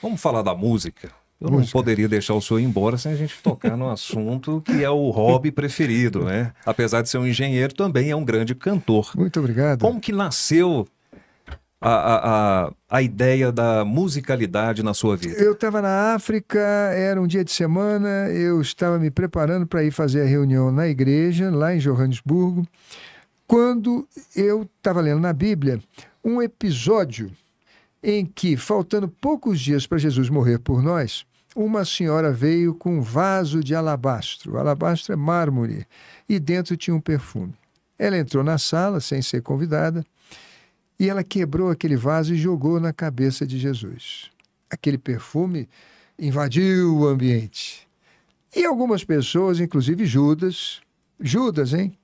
Vamos falar da música? Eu não poderia deixar o senhor ir embora sem a gente tocar no assunto que é o hobby preferido, né? Apesar de ser um engenheiro, também é um grande cantor. Muito obrigado. Como que nasceu a, a, a ideia da musicalidade na sua vida? Eu estava na África, era um dia de semana, eu estava me preparando para ir fazer a reunião na igreja, lá em Johannesburgo, quando eu estava lendo na Bíblia um episódio em que, faltando poucos dias para Jesus morrer por nós, uma senhora veio com um vaso de alabastro. O alabastro é mármore, e dentro tinha um perfume. Ela entrou na sala sem ser convidada e ela quebrou aquele vaso e jogou na cabeça de Jesus. Aquele perfume invadiu o ambiente. E algumas pessoas, inclusive Judas, Judas, hein?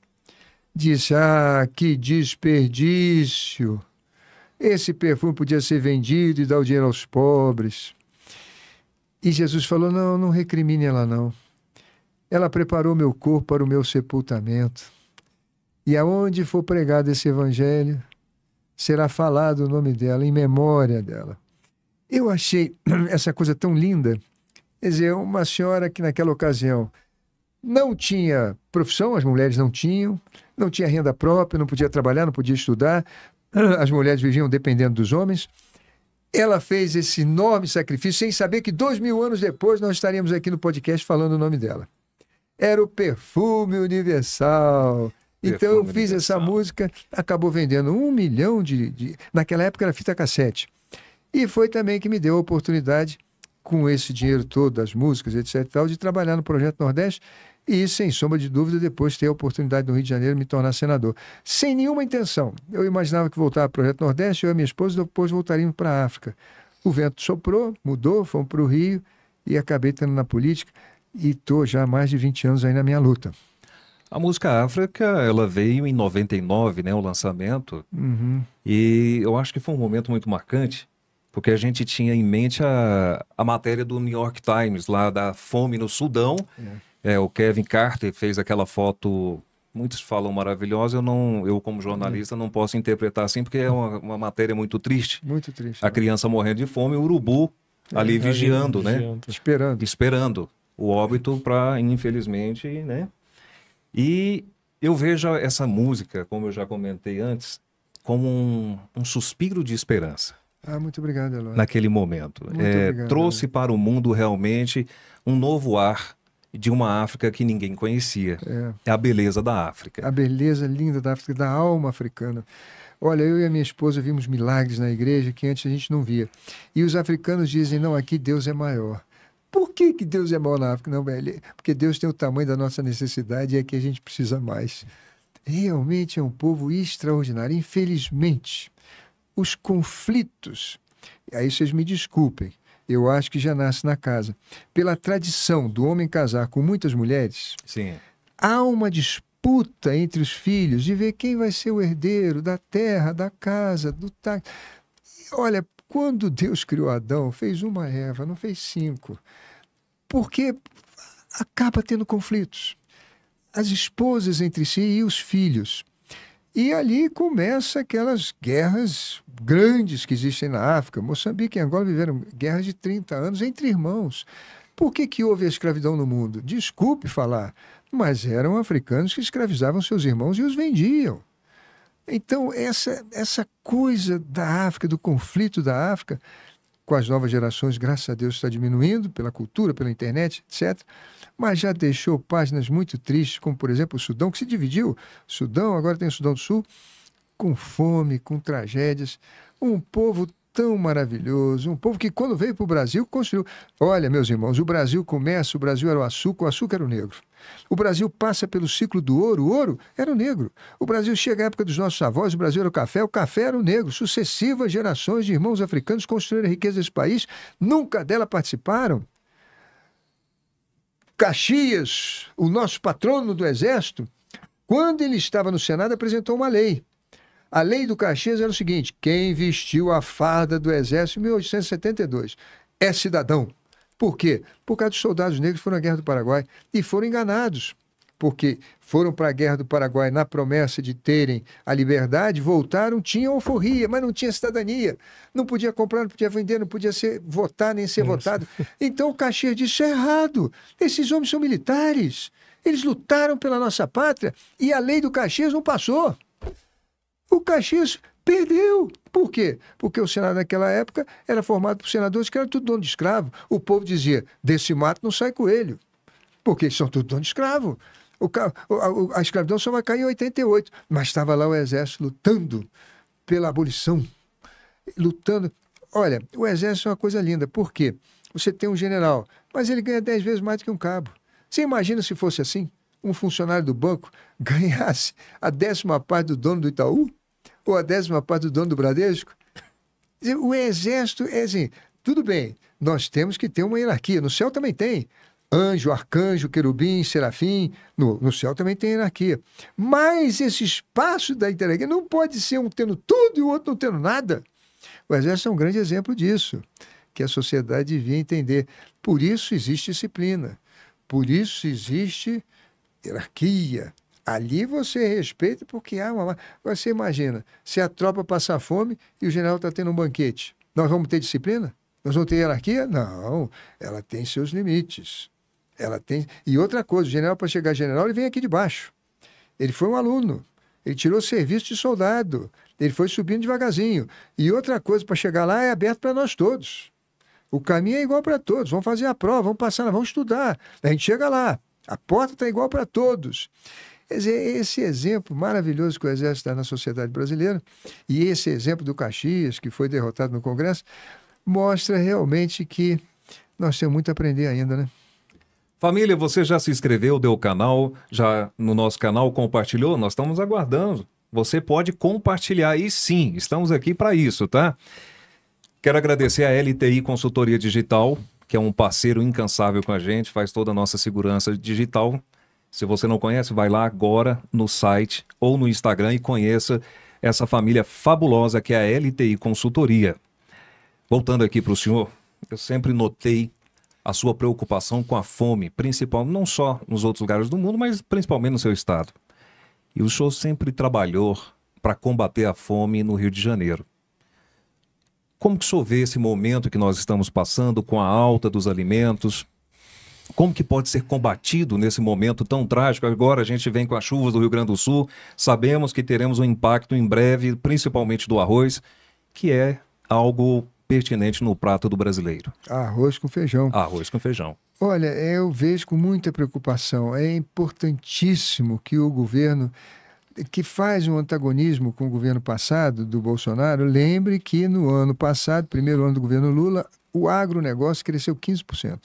Disse: Ah, que desperdício! Esse perfume podia ser vendido e dar o dinheiro aos pobres. E Jesus falou: Não, não recrimine ela, não. Ela preparou meu corpo para o meu sepultamento. E aonde for pregado esse evangelho, será falado o nome dela, em memória dela. Eu achei essa coisa tão linda. Quer dizer, uma senhora que naquela ocasião não tinha profissão, as mulheres não tinham, não tinha renda própria, não podia trabalhar, não podia estudar, ah, as mulheres viviam dependendo dos homens. Ela fez esse enorme sacrifício sem saber que dois mil anos depois nós estaríamos aqui no podcast falando o nome dela. Era o perfume universal. Perfume então eu fiz universal. essa música, acabou vendendo um milhão de, de. Naquela época era fita cassete. E foi também que me deu a oportunidade, com esse dinheiro todo das músicas, etc., tal, de trabalhar no Projeto Nordeste, e, sem sombra de dúvida, depois ter a oportunidade no Rio de Janeiro me tornar senador. Sem nenhuma intenção. Eu imaginava que voltava o Projeto Nordeste, eu e minha esposa depois voltaríamos para a África. O vento soprou, mudou, fomos para o Rio e acabei estando na política e estou já há mais de 20 anos aí na minha luta. A música África, ela veio em 99, né, o lançamento, uhum. e eu acho que foi um momento muito marcante, porque a gente tinha em mente a, a matéria do New York Times, lá da fome no Sudão, é é, o Kevin Carter fez aquela foto muitos falam maravilhosa, eu não, eu como jornalista não posso interpretar assim porque é uma, uma matéria muito triste. Muito triste. A né? criança morrendo de fome, o urubu é, ali vigiando, né? Vigiando. Esperando. Esperando o óbito para, infelizmente, né? E eu vejo essa música, como eu já comentei antes, como um, um suspiro de esperança. Ah, muito obrigado, Eloy. Naquele momento. É, obrigado, trouxe Eloy. para o mundo realmente um novo ar, de uma África que ninguém conhecia. É. é. a beleza da África. A beleza linda da África, da alma africana. Olha, eu e a minha esposa vimos milagres na igreja que antes a gente não via. E os africanos dizem: não, aqui Deus é maior. Por que, que Deus é maior na África? Não, velho, porque Deus tem o tamanho da nossa necessidade e é que a gente precisa mais. Realmente é um povo extraordinário. Infelizmente, os conflitos, aí vocês me desculpem, eu acho que já nasce na casa. Pela tradição do homem casar com muitas mulheres, Sim. há uma disputa entre os filhos de ver quem vai ser o herdeiro da terra, da casa, do tá. Olha, quando Deus criou Adão, fez uma Eva, não fez cinco. Porque acaba tendo conflitos. As esposas entre si e os filhos. E ali começa aquelas guerras grandes que existem na África. Moçambique e Angola viveram guerras de 30 anos entre irmãos. Por que, que houve a escravidão no mundo? Desculpe falar, mas eram africanos que escravizavam seus irmãos e os vendiam. Então, essa, essa coisa da África, do conflito da África, com as novas gerações, graças a Deus, está diminuindo pela cultura, pela internet, etc. Mas já deixou páginas muito tristes, como, por exemplo, o Sudão, que se dividiu. Sudão, agora tem o Sudão do Sul, com fome, com tragédias. Um povo tão maravilhoso, um povo que, quando veio para o Brasil, construiu. Olha, meus irmãos, o Brasil começa, o Brasil era o açúcar, o açúcar era o negro. O Brasil passa pelo ciclo do ouro, o ouro era o negro. O Brasil chega à época dos nossos avós, o Brasil era o café, o café era o negro. Sucessivas gerações de irmãos africanos construíram a riqueza desse país, nunca dela participaram. Caxias, o nosso patrono do Exército, quando ele estava no Senado, apresentou uma lei. A lei do Caxias era o seguinte: quem vestiu a farda do Exército em 1872 é cidadão. Por quê? Por causa dos soldados negros que foram à Guerra do Paraguai e foram enganados porque foram para a Guerra do Paraguai na promessa de terem a liberdade, voltaram, tinham alforria, mas não tinha cidadania. Não podia comprar, não podia vender, não podia ser, votar, nem ser Isso. votado. Então o Caxias disse, é errado, esses homens são militares, eles lutaram pela nossa pátria e a lei do Caxias não passou. O Caxias Perdeu. Por quê? Porque o Senado naquela época era formado por senadores que eram tudo dono de escravo. O povo dizia, desse mato não sai coelho, porque eles são tudo dono de escravo. O, a, a, escravidão só vai cair em 88, mas estava lá o exército lutando pela abolição, lutando. Olha, o exército é uma coisa linda, por quê? Você tem um general, mas ele ganha 10 vezes mais do que um cabo. Você imagina se fosse assim? Um funcionário do banco ganhasse a décima parte do dono do Itaú? ou a décima parte do dono do Bradesco. O exército é assim, tudo bem, nós temos que ter uma hierarquia. No céu também tem. Anjo, arcanjo, querubim, serafim, no, no céu também tem hierarquia. Mas esse espaço da hierarquia não pode ser um tendo tudo e o outro não tendo nada. O exército é um grande exemplo disso, que a sociedade devia entender. Por isso existe disciplina, por isso existe hierarquia, Ali você respeita porque há uma. você imagina, se a tropa passa fome e o general está tendo um banquete, nós vamos ter disciplina? Nós vamos ter hierarquia? Não. Ela tem seus limites. Ela tem. E outra coisa, o general, para chegar general, ele vem aqui de baixo. Ele foi um aluno. Ele tirou serviço de soldado. Ele foi subindo devagarzinho. E outra coisa, para chegar lá, é aberto para nós todos. O caminho é igual para todos. Vamos fazer a prova, vamos passar, vamos estudar. A gente chega lá. A porta está igual para todos. Quer dizer, esse exemplo maravilhoso que o Exército dá na sociedade brasileira, e esse exemplo do Caxias, que foi derrotado no Congresso, mostra realmente que nós temos muito a aprender ainda, né? Família, você já se inscreveu, deu o canal, já no nosso canal compartilhou? Nós estamos aguardando. Você pode compartilhar e sim, estamos aqui para isso, tá? Quero agradecer a LTI Consultoria Digital, que é um parceiro incansável com a gente, faz toda a nossa segurança digital. Se você não conhece, vai lá agora no site ou no Instagram e conheça essa família fabulosa que é a LTI Consultoria. Voltando aqui para o senhor, eu sempre notei a sua preocupação com a fome, principal não só nos outros lugares do mundo, mas principalmente no seu estado. E o senhor sempre trabalhou para combater a fome no Rio de Janeiro. Como que o senhor vê esse momento que nós estamos passando com a alta dos alimentos, como que pode ser combatido nesse momento tão trágico? Agora a gente vem com as chuvas do Rio Grande do Sul, sabemos que teremos um impacto em breve, principalmente do arroz, que é algo pertinente no prato do brasileiro. Arroz com feijão. Arroz com feijão. Olha, eu vejo com muita preocupação. É importantíssimo que o governo que faz um antagonismo com o governo passado do Bolsonaro, lembre que no ano passado, primeiro ano do governo Lula, o agronegócio cresceu 15%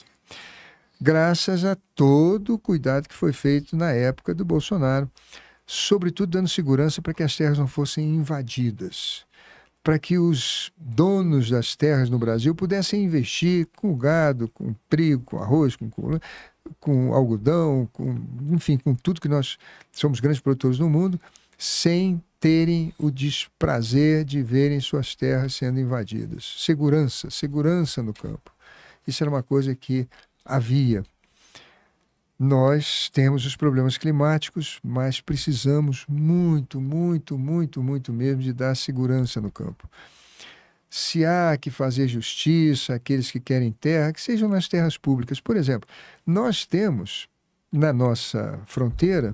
graças a todo o cuidado que foi feito na época do Bolsonaro, sobretudo dando segurança para que as terras não fossem invadidas, para que os donos das terras no Brasil pudessem investir com gado, com trigo, com arroz, com, com algodão, com, enfim, com tudo que nós somos grandes produtores no mundo, sem terem o desprazer de verem suas terras sendo invadidas. Segurança, segurança no campo. Isso era uma coisa que havia. Nós temos os problemas climáticos, mas precisamos muito, muito, muito, muito mesmo de dar segurança no campo. Se há que fazer justiça àqueles que querem terra, que sejam nas terras públicas. Por exemplo, nós temos na nossa fronteira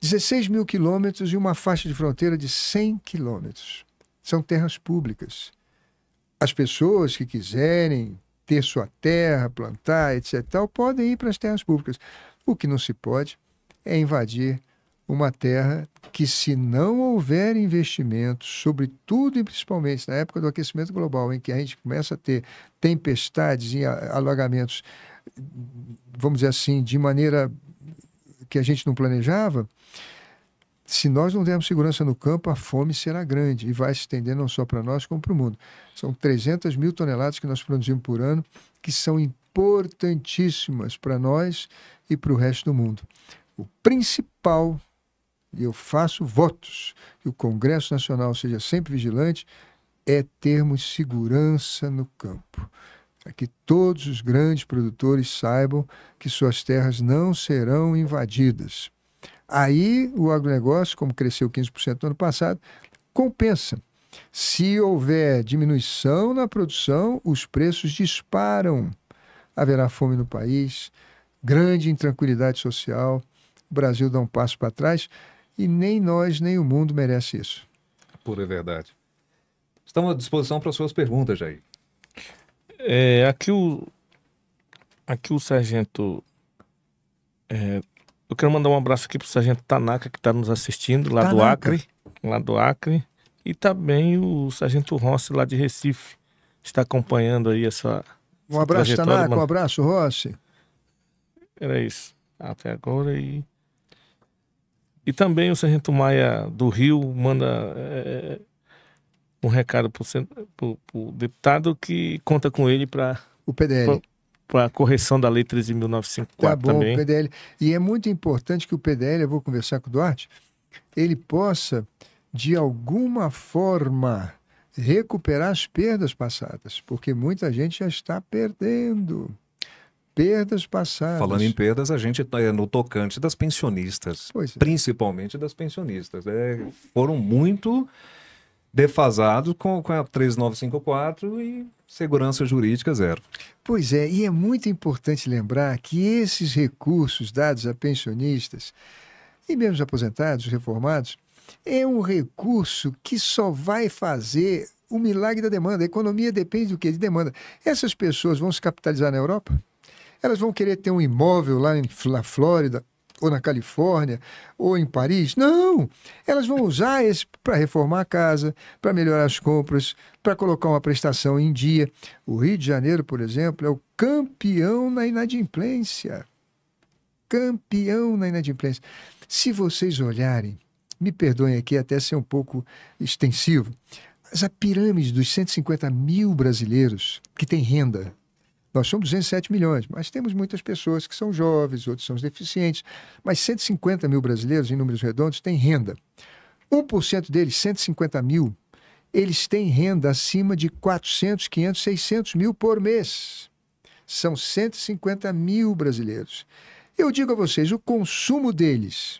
16 mil quilômetros e uma faixa de fronteira de 100 quilômetros. São terras públicas. As pessoas que quiserem ter sua terra, plantar, etc., tal, podem ir para as terras públicas. O que não se pode é invadir uma terra que, se não houver investimento, sobretudo e principalmente na época do aquecimento global, em que a gente começa a ter tempestades e alagamentos, vamos dizer assim, de maneira que a gente não planejava, se nós não dermos segurança no campo, a fome será grande e vai se estender não só para nós, como para o mundo. São 300 mil toneladas que nós produzimos por ano, que são importantíssimas para nós e para o resto do mundo. O principal, e eu faço votos, que o Congresso Nacional seja sempre vigilante, é termos segurança no campo. Para que todos os grandes produtores saibam que suas terras não serão invadidas Aí o agronegócio, como cresceu 15% no ano passado, compensa. Se houver diminuição na produção, os preços disparam. Haverá fome no país, grande intranquilidade social, o Brasil dá um passo para trás e nem nós, nem o mundo merece isso. Pura verdade. Estamos à disposição para as suas perguntas, Jair. É, aqui o aqui o sargento é, eu quero mandar um abraço aqui pro Sargento Tanaka, que está nos assistindo, lá Tanaka. do Acre. Lá do Acre. E também o Sargento Rossi, lá de Recife, está acompanhando aí essa. Um abraço, Tanaka. Mano. Um abraço, Rossi. Era isso. Até agora e. E também o Sargento Maia do Rio manda é, um recado para o deputado que conta com ele para. O PDL. Pra, Tipo, a correção da Lei 13.954 tá bom, também. PDL. E é muito importante que o PDL, eu vou conversar com o Duarte, ele possa, de alguma forma, recuperar as perdas passadas, porque muita gente já está perdendo. Perdas passadas. Falando em perdas, a gente está é, no tocante das pensionistas, é. principalmente das pensionistas. É, foram muito defasado com, com a 3954 e segurança jurídica zero. Pois é, e é muito importante lembrar que esses recursos dados a pensionistas e mesmo aposentados, reformados, é um recurso que só vai fazer o milagre da demanda. A economia depende do que? De demanda. Essas pessoas vão se capitalizar na Europa? Elas vão querer ter um imóvel lá na Flórida ou na Califórnia, ou em Paris. Não! Elas vão usar esse para reformar a casa, para melhorar as compras, para colocar uma prestação em dia. O Rio de Janeiro, por exemplo, é o campeão na inadimplência. Campeão na inadimplência. Se vocês olharem, me perdoem aqui até ser um pouco extensivo, mas a pirâmide dos 150 mil brasileiros que têm renda nós somos 207 milhões, mas temos muitas pessoas que são jovens, outros são deficientes, mas 150 mil brasileiros, em números redondos, têm renda. 1% deles, 150 mil, eles têm renda acima de 400, 500, 600 mil por mês. São 150 mil brasileiros. Eu digo a vocês, o consumo deles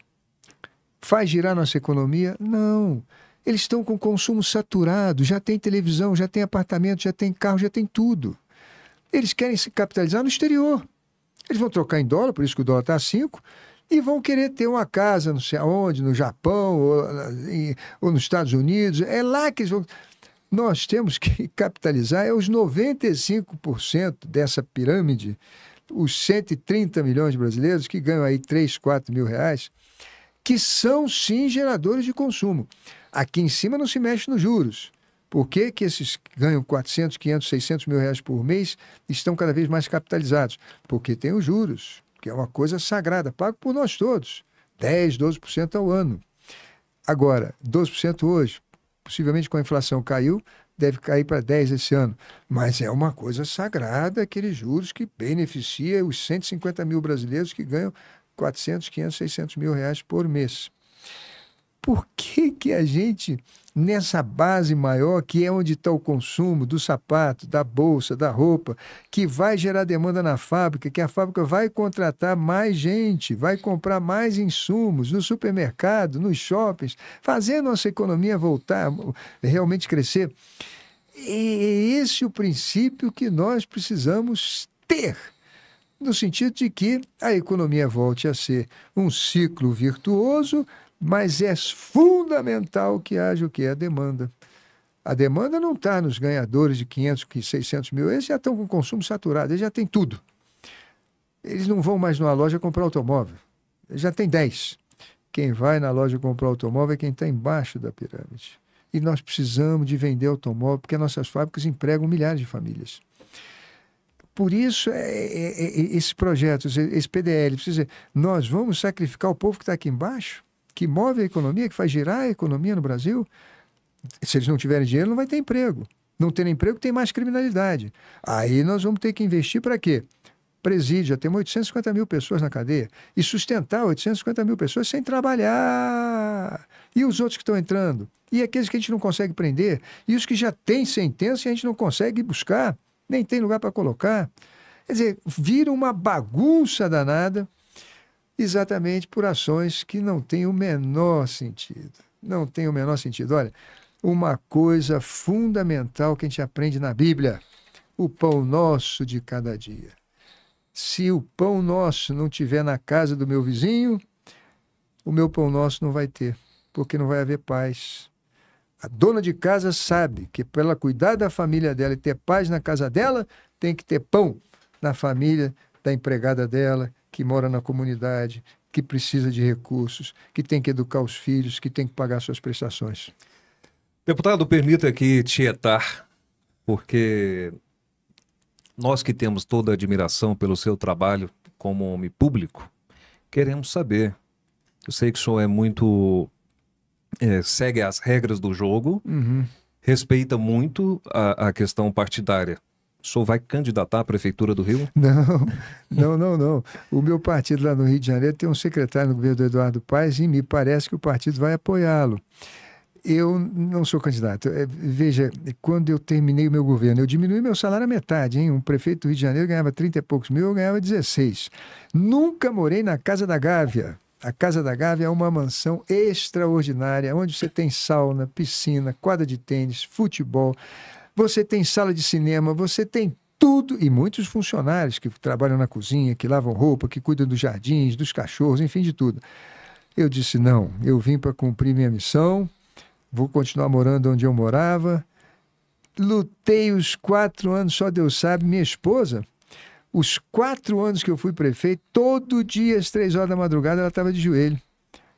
faz girar nossa economia? Não. Eles estão com consumo saturado, já tem televisão, já tem apartamento, já tem carro, já tem tudo. Eles querem se capitalizar no exterior. Eles vão trocar em dólar, por isso que o dólar está a 5, e vão querer ter uma casa, não sei aonde, no Japão ou, eh, ou nos Estados Unidos. É lá que eles vão. Nós temos que capitalizar é os 95% dessa pirâmide, os 130 milhões de brasileiros que ganham aí 3, 4 mil reais, que são sim geradores de consumo. Aqui em cima não se mexe nos juros. Por que, que esses que ganham 400, 500, 600 mil reais por mês estão cada vez mais capitalizados? Porque tem os juros, que é uma coisa sagrada, pago por nós todos. 10, 12% ao ano. Agora, 12% hoje, possivelmente com a inflação caiu, deve cair para 10 esse ano. Mas é uma coisa sagrada aqueles juros que beneficia os 150 mil brasileiros que ganham 400, 500, 600 mil reais por mês por que, que a gente, nessa base maior, que é onde está o consumo do sapato, da bolsa, da roupa, que vai gerar demanda na fábrica, que a fábrica vai contratar mais gente, vai comprar mais insumos no supermercado, nos shoppings, fazer nossa economia voltar, realmente crescer. E esse é o princípio que nós precisamos ter no sentido de que a economia volte a ser um ciclo virtuoso, mas é fundamental que haja o que? A demanda. A demanda não está nos ganhadores de 500, 600 mil. Eles já estão com consumo saturado, eles já têm tudo. Eles não vão mais numa loja comprar automóvel. Eles já tem 10. Quem vai na loja comprar automóvel é quem está embaixo da pirâmide. E nós precisamos de vender automóvel, porque nossas fábricas empregam milhares de famílias. Por isso, é, é, é, é esses projetos, esse PDL, precisa, nós vamos sacrificar o povo que está aqui embaixo? que move a economia, que faz girar a economia no Brasil, se eles não tiverem dinheiro, não vai ter emprego. Não tendo emprego, tem mais criminalidade. Aí nós vamos ter que investir para quê? Presídio, já temos 850 mil pessoas na cadeia. E sustentar 850 mil pessoas sem trabalhar. E os outros que estão entrando? E aqueles que a gente não consegue prender? E os que já têm sentença e a gente não consegue buscar? Nem tem lugar para colocar? Quer dizer, vira uma bagunça danada exatamente por ações que não têm o menor sentido. Não tem o menor sentido. Olha, uma coisa fundamental que a gente aprende na Bíblia: o pão nosso de cada dia. Se o pão nosso não tiver na casa do meu vizinho, o meu pão nosso não vai ter, porque não vai haver paz. A dona de casa sabe que para ela cuidar da família dela e ter paz na casa dela, tem que ter pão na família da empregada dela, que mora na comunidade, que precisa de recursos, que tem que educar os filhos, que tem que pagar suas prestações. Deputado, permita aqui tietar, porque nós que temos toda a admiração pelo seu trabalho como homem público, queremos saber. Eu sei que o senhor é muito. É, segue as regras do jogo, uhum. respeita muito a, a questão partidária. O senhor vai candidatar à Prefeitura do Rio? Não, não, não, não. O meu partido lá no Rio de Janeiro tem um secretário no governo do Eduardo Paes e me parece que o partido vai apoiá-lo. Eu não sou candidato. É, veja, quando eu terminei o meu governo, eu diminui meu salário à metade, hein? Um prefeito do Rio de Janeiro ganhava 30 e poucos mil, eu ganhava 16. Nunca morei na Casa da Gávea. A Casa da Gávea é uma mansão extraordinária, onde você tem sauna, piscina, quadra de tênis, futebol você tem sala de cinema, você tem tudo, e muitos funcionários que trabalham na cozinha, que lavam roupa, que cuidam dos jardins, dos cachorros, enfim, de tudo. Eu disse: não, eu vim para cumprir minha missão, vou continuar morando onde eu morava. Lutei os quatro anos, só Deus sabe, minha esposa. Os quatro anos que eu fui prefeito, todo dia às três horas da madrugada ela estava de joelho.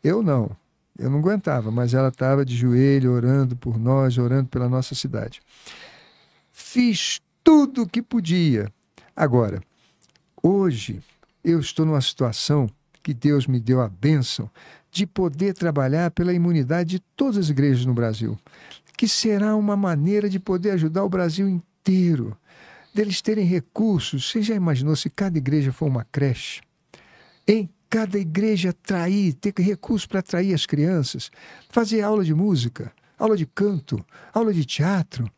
Eu não, eu não aguentava, mas ela estava de joelho orando por nós, orando pela nossa cidade fiz tudo o que podia. Agora, hoje eu estou numa situação que Deus me deu a bênção de poder trabalhar pela imunidade de todas as igrejas no Brasil, que será uma maneira de poder ajudar o Brasil inteiro, deles terem recursos. Você já imaginou se cada igreja for uma creche? Em cada igreja atrair, ter recursos para atrair as crianças, fazer aula de música, aula de canto, aula de teatro,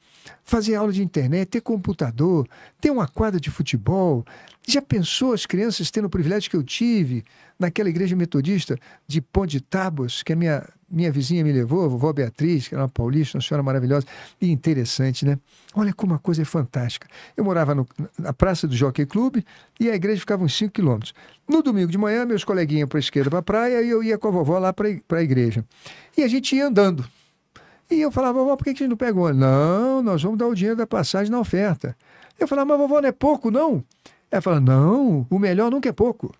fazer aula de internet, ter computador, ter uma quadra de futebol. Já pensou as crianças tendo o privilégio que eu tive naquela igreja metodista de Ponte de Tábuas, que a minha, minha vizinha me levou, a vovó Beatriz, que era uma paulista, uma senhora maravilhosa e interessante, né? Olha como a coisa é fantástica. Eu morava no, na praça do Jockey Club e a igreja ficava uns 5 quilômetros. No domingo de manhã, meus coleguinhas para a esquerda para a praia e eu ia com a vovó lá para a igreja. E a gente ia andando e eu falava, vovó, por que a gente não pegou? Não, nós vamos dar o dinheiro da passagem na oferta. Eu falava, mas vovó, não é pouco, não? Ela fala, não, o melhor nunca é pouco.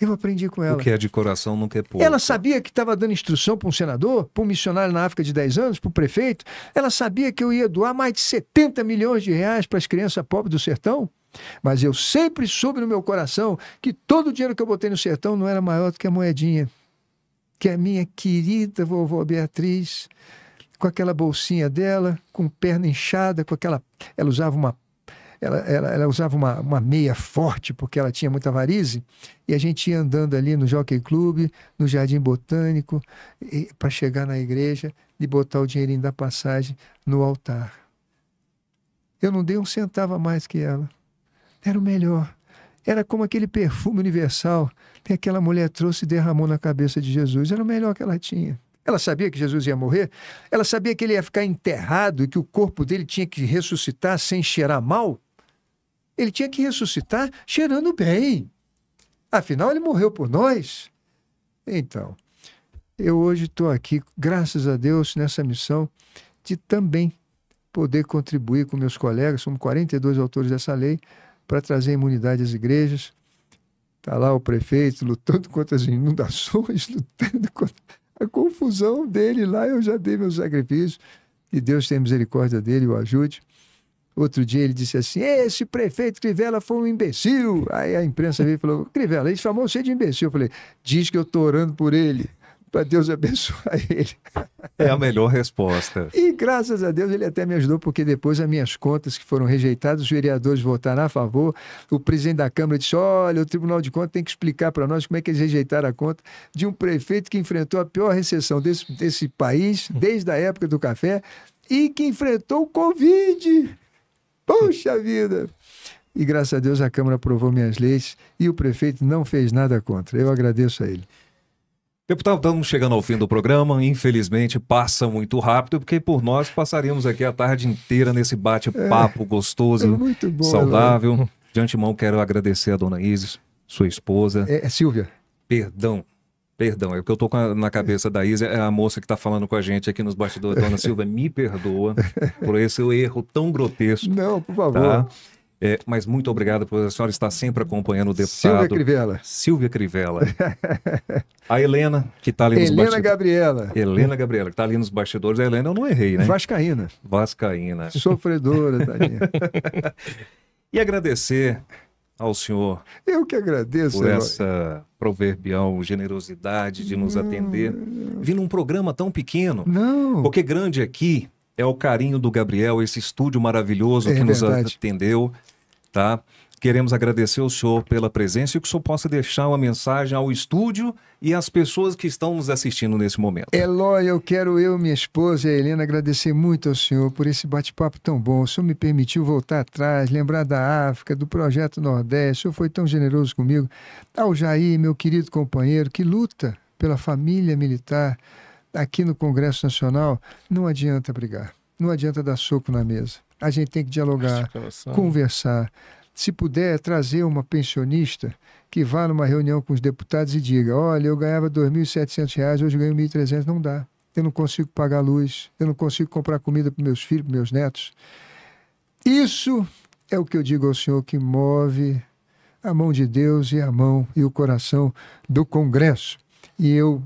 Eu aprendi com ela. O que é de coração nunca é pouco. Ela sabia que estava dando instrução para um senador, para um missionário na África de 10 anos, para o prefeito. Ela sabia que eu ia doar mais de 70 milhões de reais para as crianças pobres do sertão. Mas eu sempre soube no meu coração que todo o dinheiro que eu botei no sertão não era maior do que a moedinha que a minha querida vovó Beatriz com aquela bolsinha dela, com perna inchada, com aquela. Ela usava uma. Ela, ela, ela usava uma, uma meia forte, porque ela tinha muita varize, e a gente ia andando ali no Jockey Club, no Jardim Botânico, para chegar na igreja e botar o dinheirinho da passagem no altar. Eu não dei um centavo a mais que ela. Era o melhor. Era como aquele perfume universal que aquela mulher trouxe e derramou na cabeça de Jesus. Era o melhor que ela tinha. Ela sabia que Jesus ia morrer, ela sabia que ele ia ficar enterrado e que o corpo dele tinha que ressuscitar sem cheirar mal. Ele tinha que ressuscitar cheirando bem. Afinal, ele morreu por nós. Então, eu hoje estou aqui, graças a Deus, nessa missão de também poder contribuir com meus colegas, somos 42 autores dessa lei, para trazer imunidade às igrejas. Está lá o prefeito lutando contra as inundações, lutando contra a confusão dele lá, eu já dei meu sacrifício. Que Deus tenha misericórdia dele e o ajude. Outro dia ele disse assim: esse prefeito Crivella foi um imbecil. Aí a imprensa veio e falou: Crivella, ele chamou você de imbecil. Eu falei: diz que eu estou orando por ele para Deus abençoar ele. É a melhor resposta. E graças a Deus ele até me ajudou, porque depois as minhas contas que foram rejeitadas, os vereadores votaram a favor, o presidente da Câmara disse, olha, o Tribunal de Contas tem que explicar para nós como é que eles rejeitaram a conta de um prefeito que enfrentou a pior recessão desse, desse país, desde a época do café, e que enfrentou o Covid. Poxa vida! E graças a Deus a Câmara aprovou minhas leis e o prefeito não fez nada contra. Eu agradeço a ele. Deputado, estamos chegando ao fim do programa. Infelizmente, passa muito rápido, porque por nós passaríamos aqui a tarde inteira nesse bate-papo é, gostoso, é bom, saudável. Ela. Né? De antemão, quero agradecer a dona Isis, sua esposa. É, é Silvia. Perdão. Perdão, é o que eu estou na cabeça da Isa, é a moça que está falando com a gente aqui nos bastidores. Dona Silvia, me perdoa por esse erro tão grotesco. Não, por favor. Tá? É, mas muito obrigado por a senhora estar sempre acompanhando o deputado. Silvia Crivella. Silvia Crivella. a Helena, que está ali nos bastidores. Helena Gabriela. Helena Gabriela, que está ali nos bastidores. A Helena, eu não errei, né? Vascaína. Vascaína. Sofredora, tadinha. e agradecer ao senhor. Eu que agradeço. Por essa proverbial generosidade de nos não, atender. vindo num programa tão pequeno. Não. Porque grande aqui é o carinho do Gabriel, esse estúdio maravilhoso é que verdade. nos atendeu tá? Queremos agradecer ao senhor pela presença e que o senhor possa deixar uma mensagem ao estúdio e às pessoas que estão nos assistindo nesse momento. Eloy, eu quero eu, minha esposa e a Helena agradecer muito ao senhor por esse bate-papo tão bom. O senhor me permitiu voltar atrás, lembrar da África, do Projeto Nordeste. O senhor foi tão generoso comigo. Ao Jair, meu querido companheiro, que luta pela família militar aqui no Congresso Nacional, não adianta brigar, não adianta dar soco na mesa a gente tem que dialogar, tipo né? conversar. Se puder, trazer uma pensionista que vá numa reunião com os deputados e diga: olha, eu ganhava R$ 2.700, hoje ganho R$ 1.300. Não dá. Eu não consigo pagar a luz, eu não consigo comprar comida para meus filhos, para meus netos. Isso é o que eu digo ao Senhor que move a mão de Deus e a mão e o coração do Congresso. E eu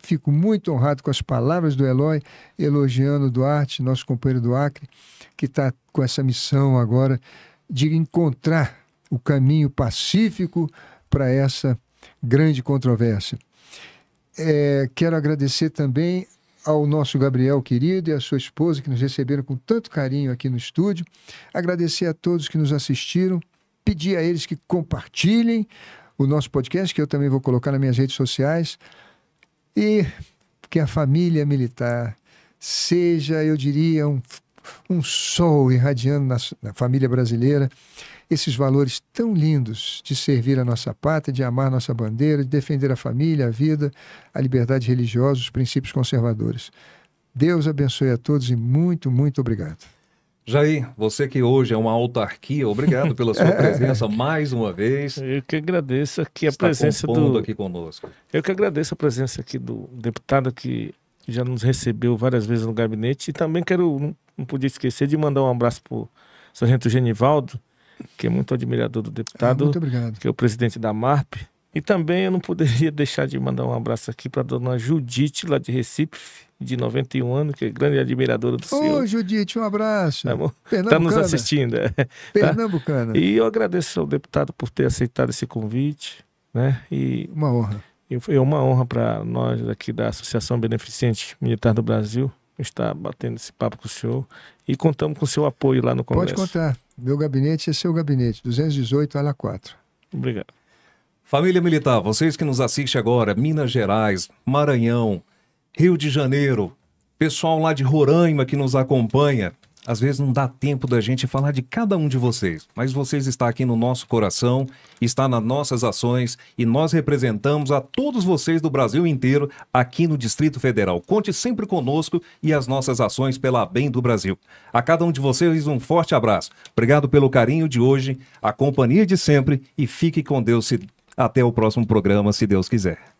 fico muito honrado com as palavras do Eloy, elogiando Duarte, nosso companheiro do Acre que está com essa missão agora de encontrar o caminho pacífico para essa grande controvérsia. É, quero agradecer também ao nosso Gabriel querido e à sua esposa que nos receberam com tanto carinho aqui no estúdio. Agradecer a todos que nos assistiram, pedir a eles que compartilhem o nosso podcast, que eu também vou colocar nas minhas redes sociais, e que a família militar seja, eu diria, um um sol irradiando na, na família brasileira, esses valores tão lindos de servir a nossa pátria, de amar nossa bandeira, de defender a família, a vida, a liberdade religiosa, os princípios conservadores. Deus abençoe a todos e muito, muito obrigado. Jair, você que hoje é uma autarquia, obrigado pela sua é. presença mais uma vez. Eu que agradeço aqui a presença do aqui conosco. Eu que agradeço a presença aqui do deputado que já nos recebeu várias vezes no gabinete e também quero não podia esquecer de mandar um abraço pro Sargento Genivaldo, que é muito admirador do deputado. É, muito obrigado. Que é o presidente da MARP. E também eu não poderia deixar de mandar um abraço aqui para dona Judite, lá de Recife, de 91 anos, que é grande admiradora do Ô, senhor. Ô, Judite, um abraço. Está tá nos assistindo. É. Pernambucana. Tá? E eu agradeço ao deputado por ter aceitado esse convite. Né? E uma honra. É uma honra para nós aqui da Associação Beneficente Militar do Brasil estar batendo esse papo com o senhor e contamos com o seu apoio lá no Congresso. Pode contar. Meu gabinete é seu gabinete, 218 ala 4. Obrigado. Família Militar, vocês que nos assistem agora, Minas Gerais, Maranhão, Rio de Janeiro, pessoal lá de Roraima que nos acompanha, às vezes não dá tempo da gente falar de cada um de vocês, mas vocês estão aqui no nosso coração, está nas nossas ações e nós representamos a todos vocês do Brasil inteiro aqui no Distrito Federal. Conte sempre conosco e as nossas ações pela bem do Brasil. A cada um de vocês um forte abraço. Obrigado pelo carinho de hoje, a companhia de sempre e fique com Deus se... até o próximo programa, se Deus quiser.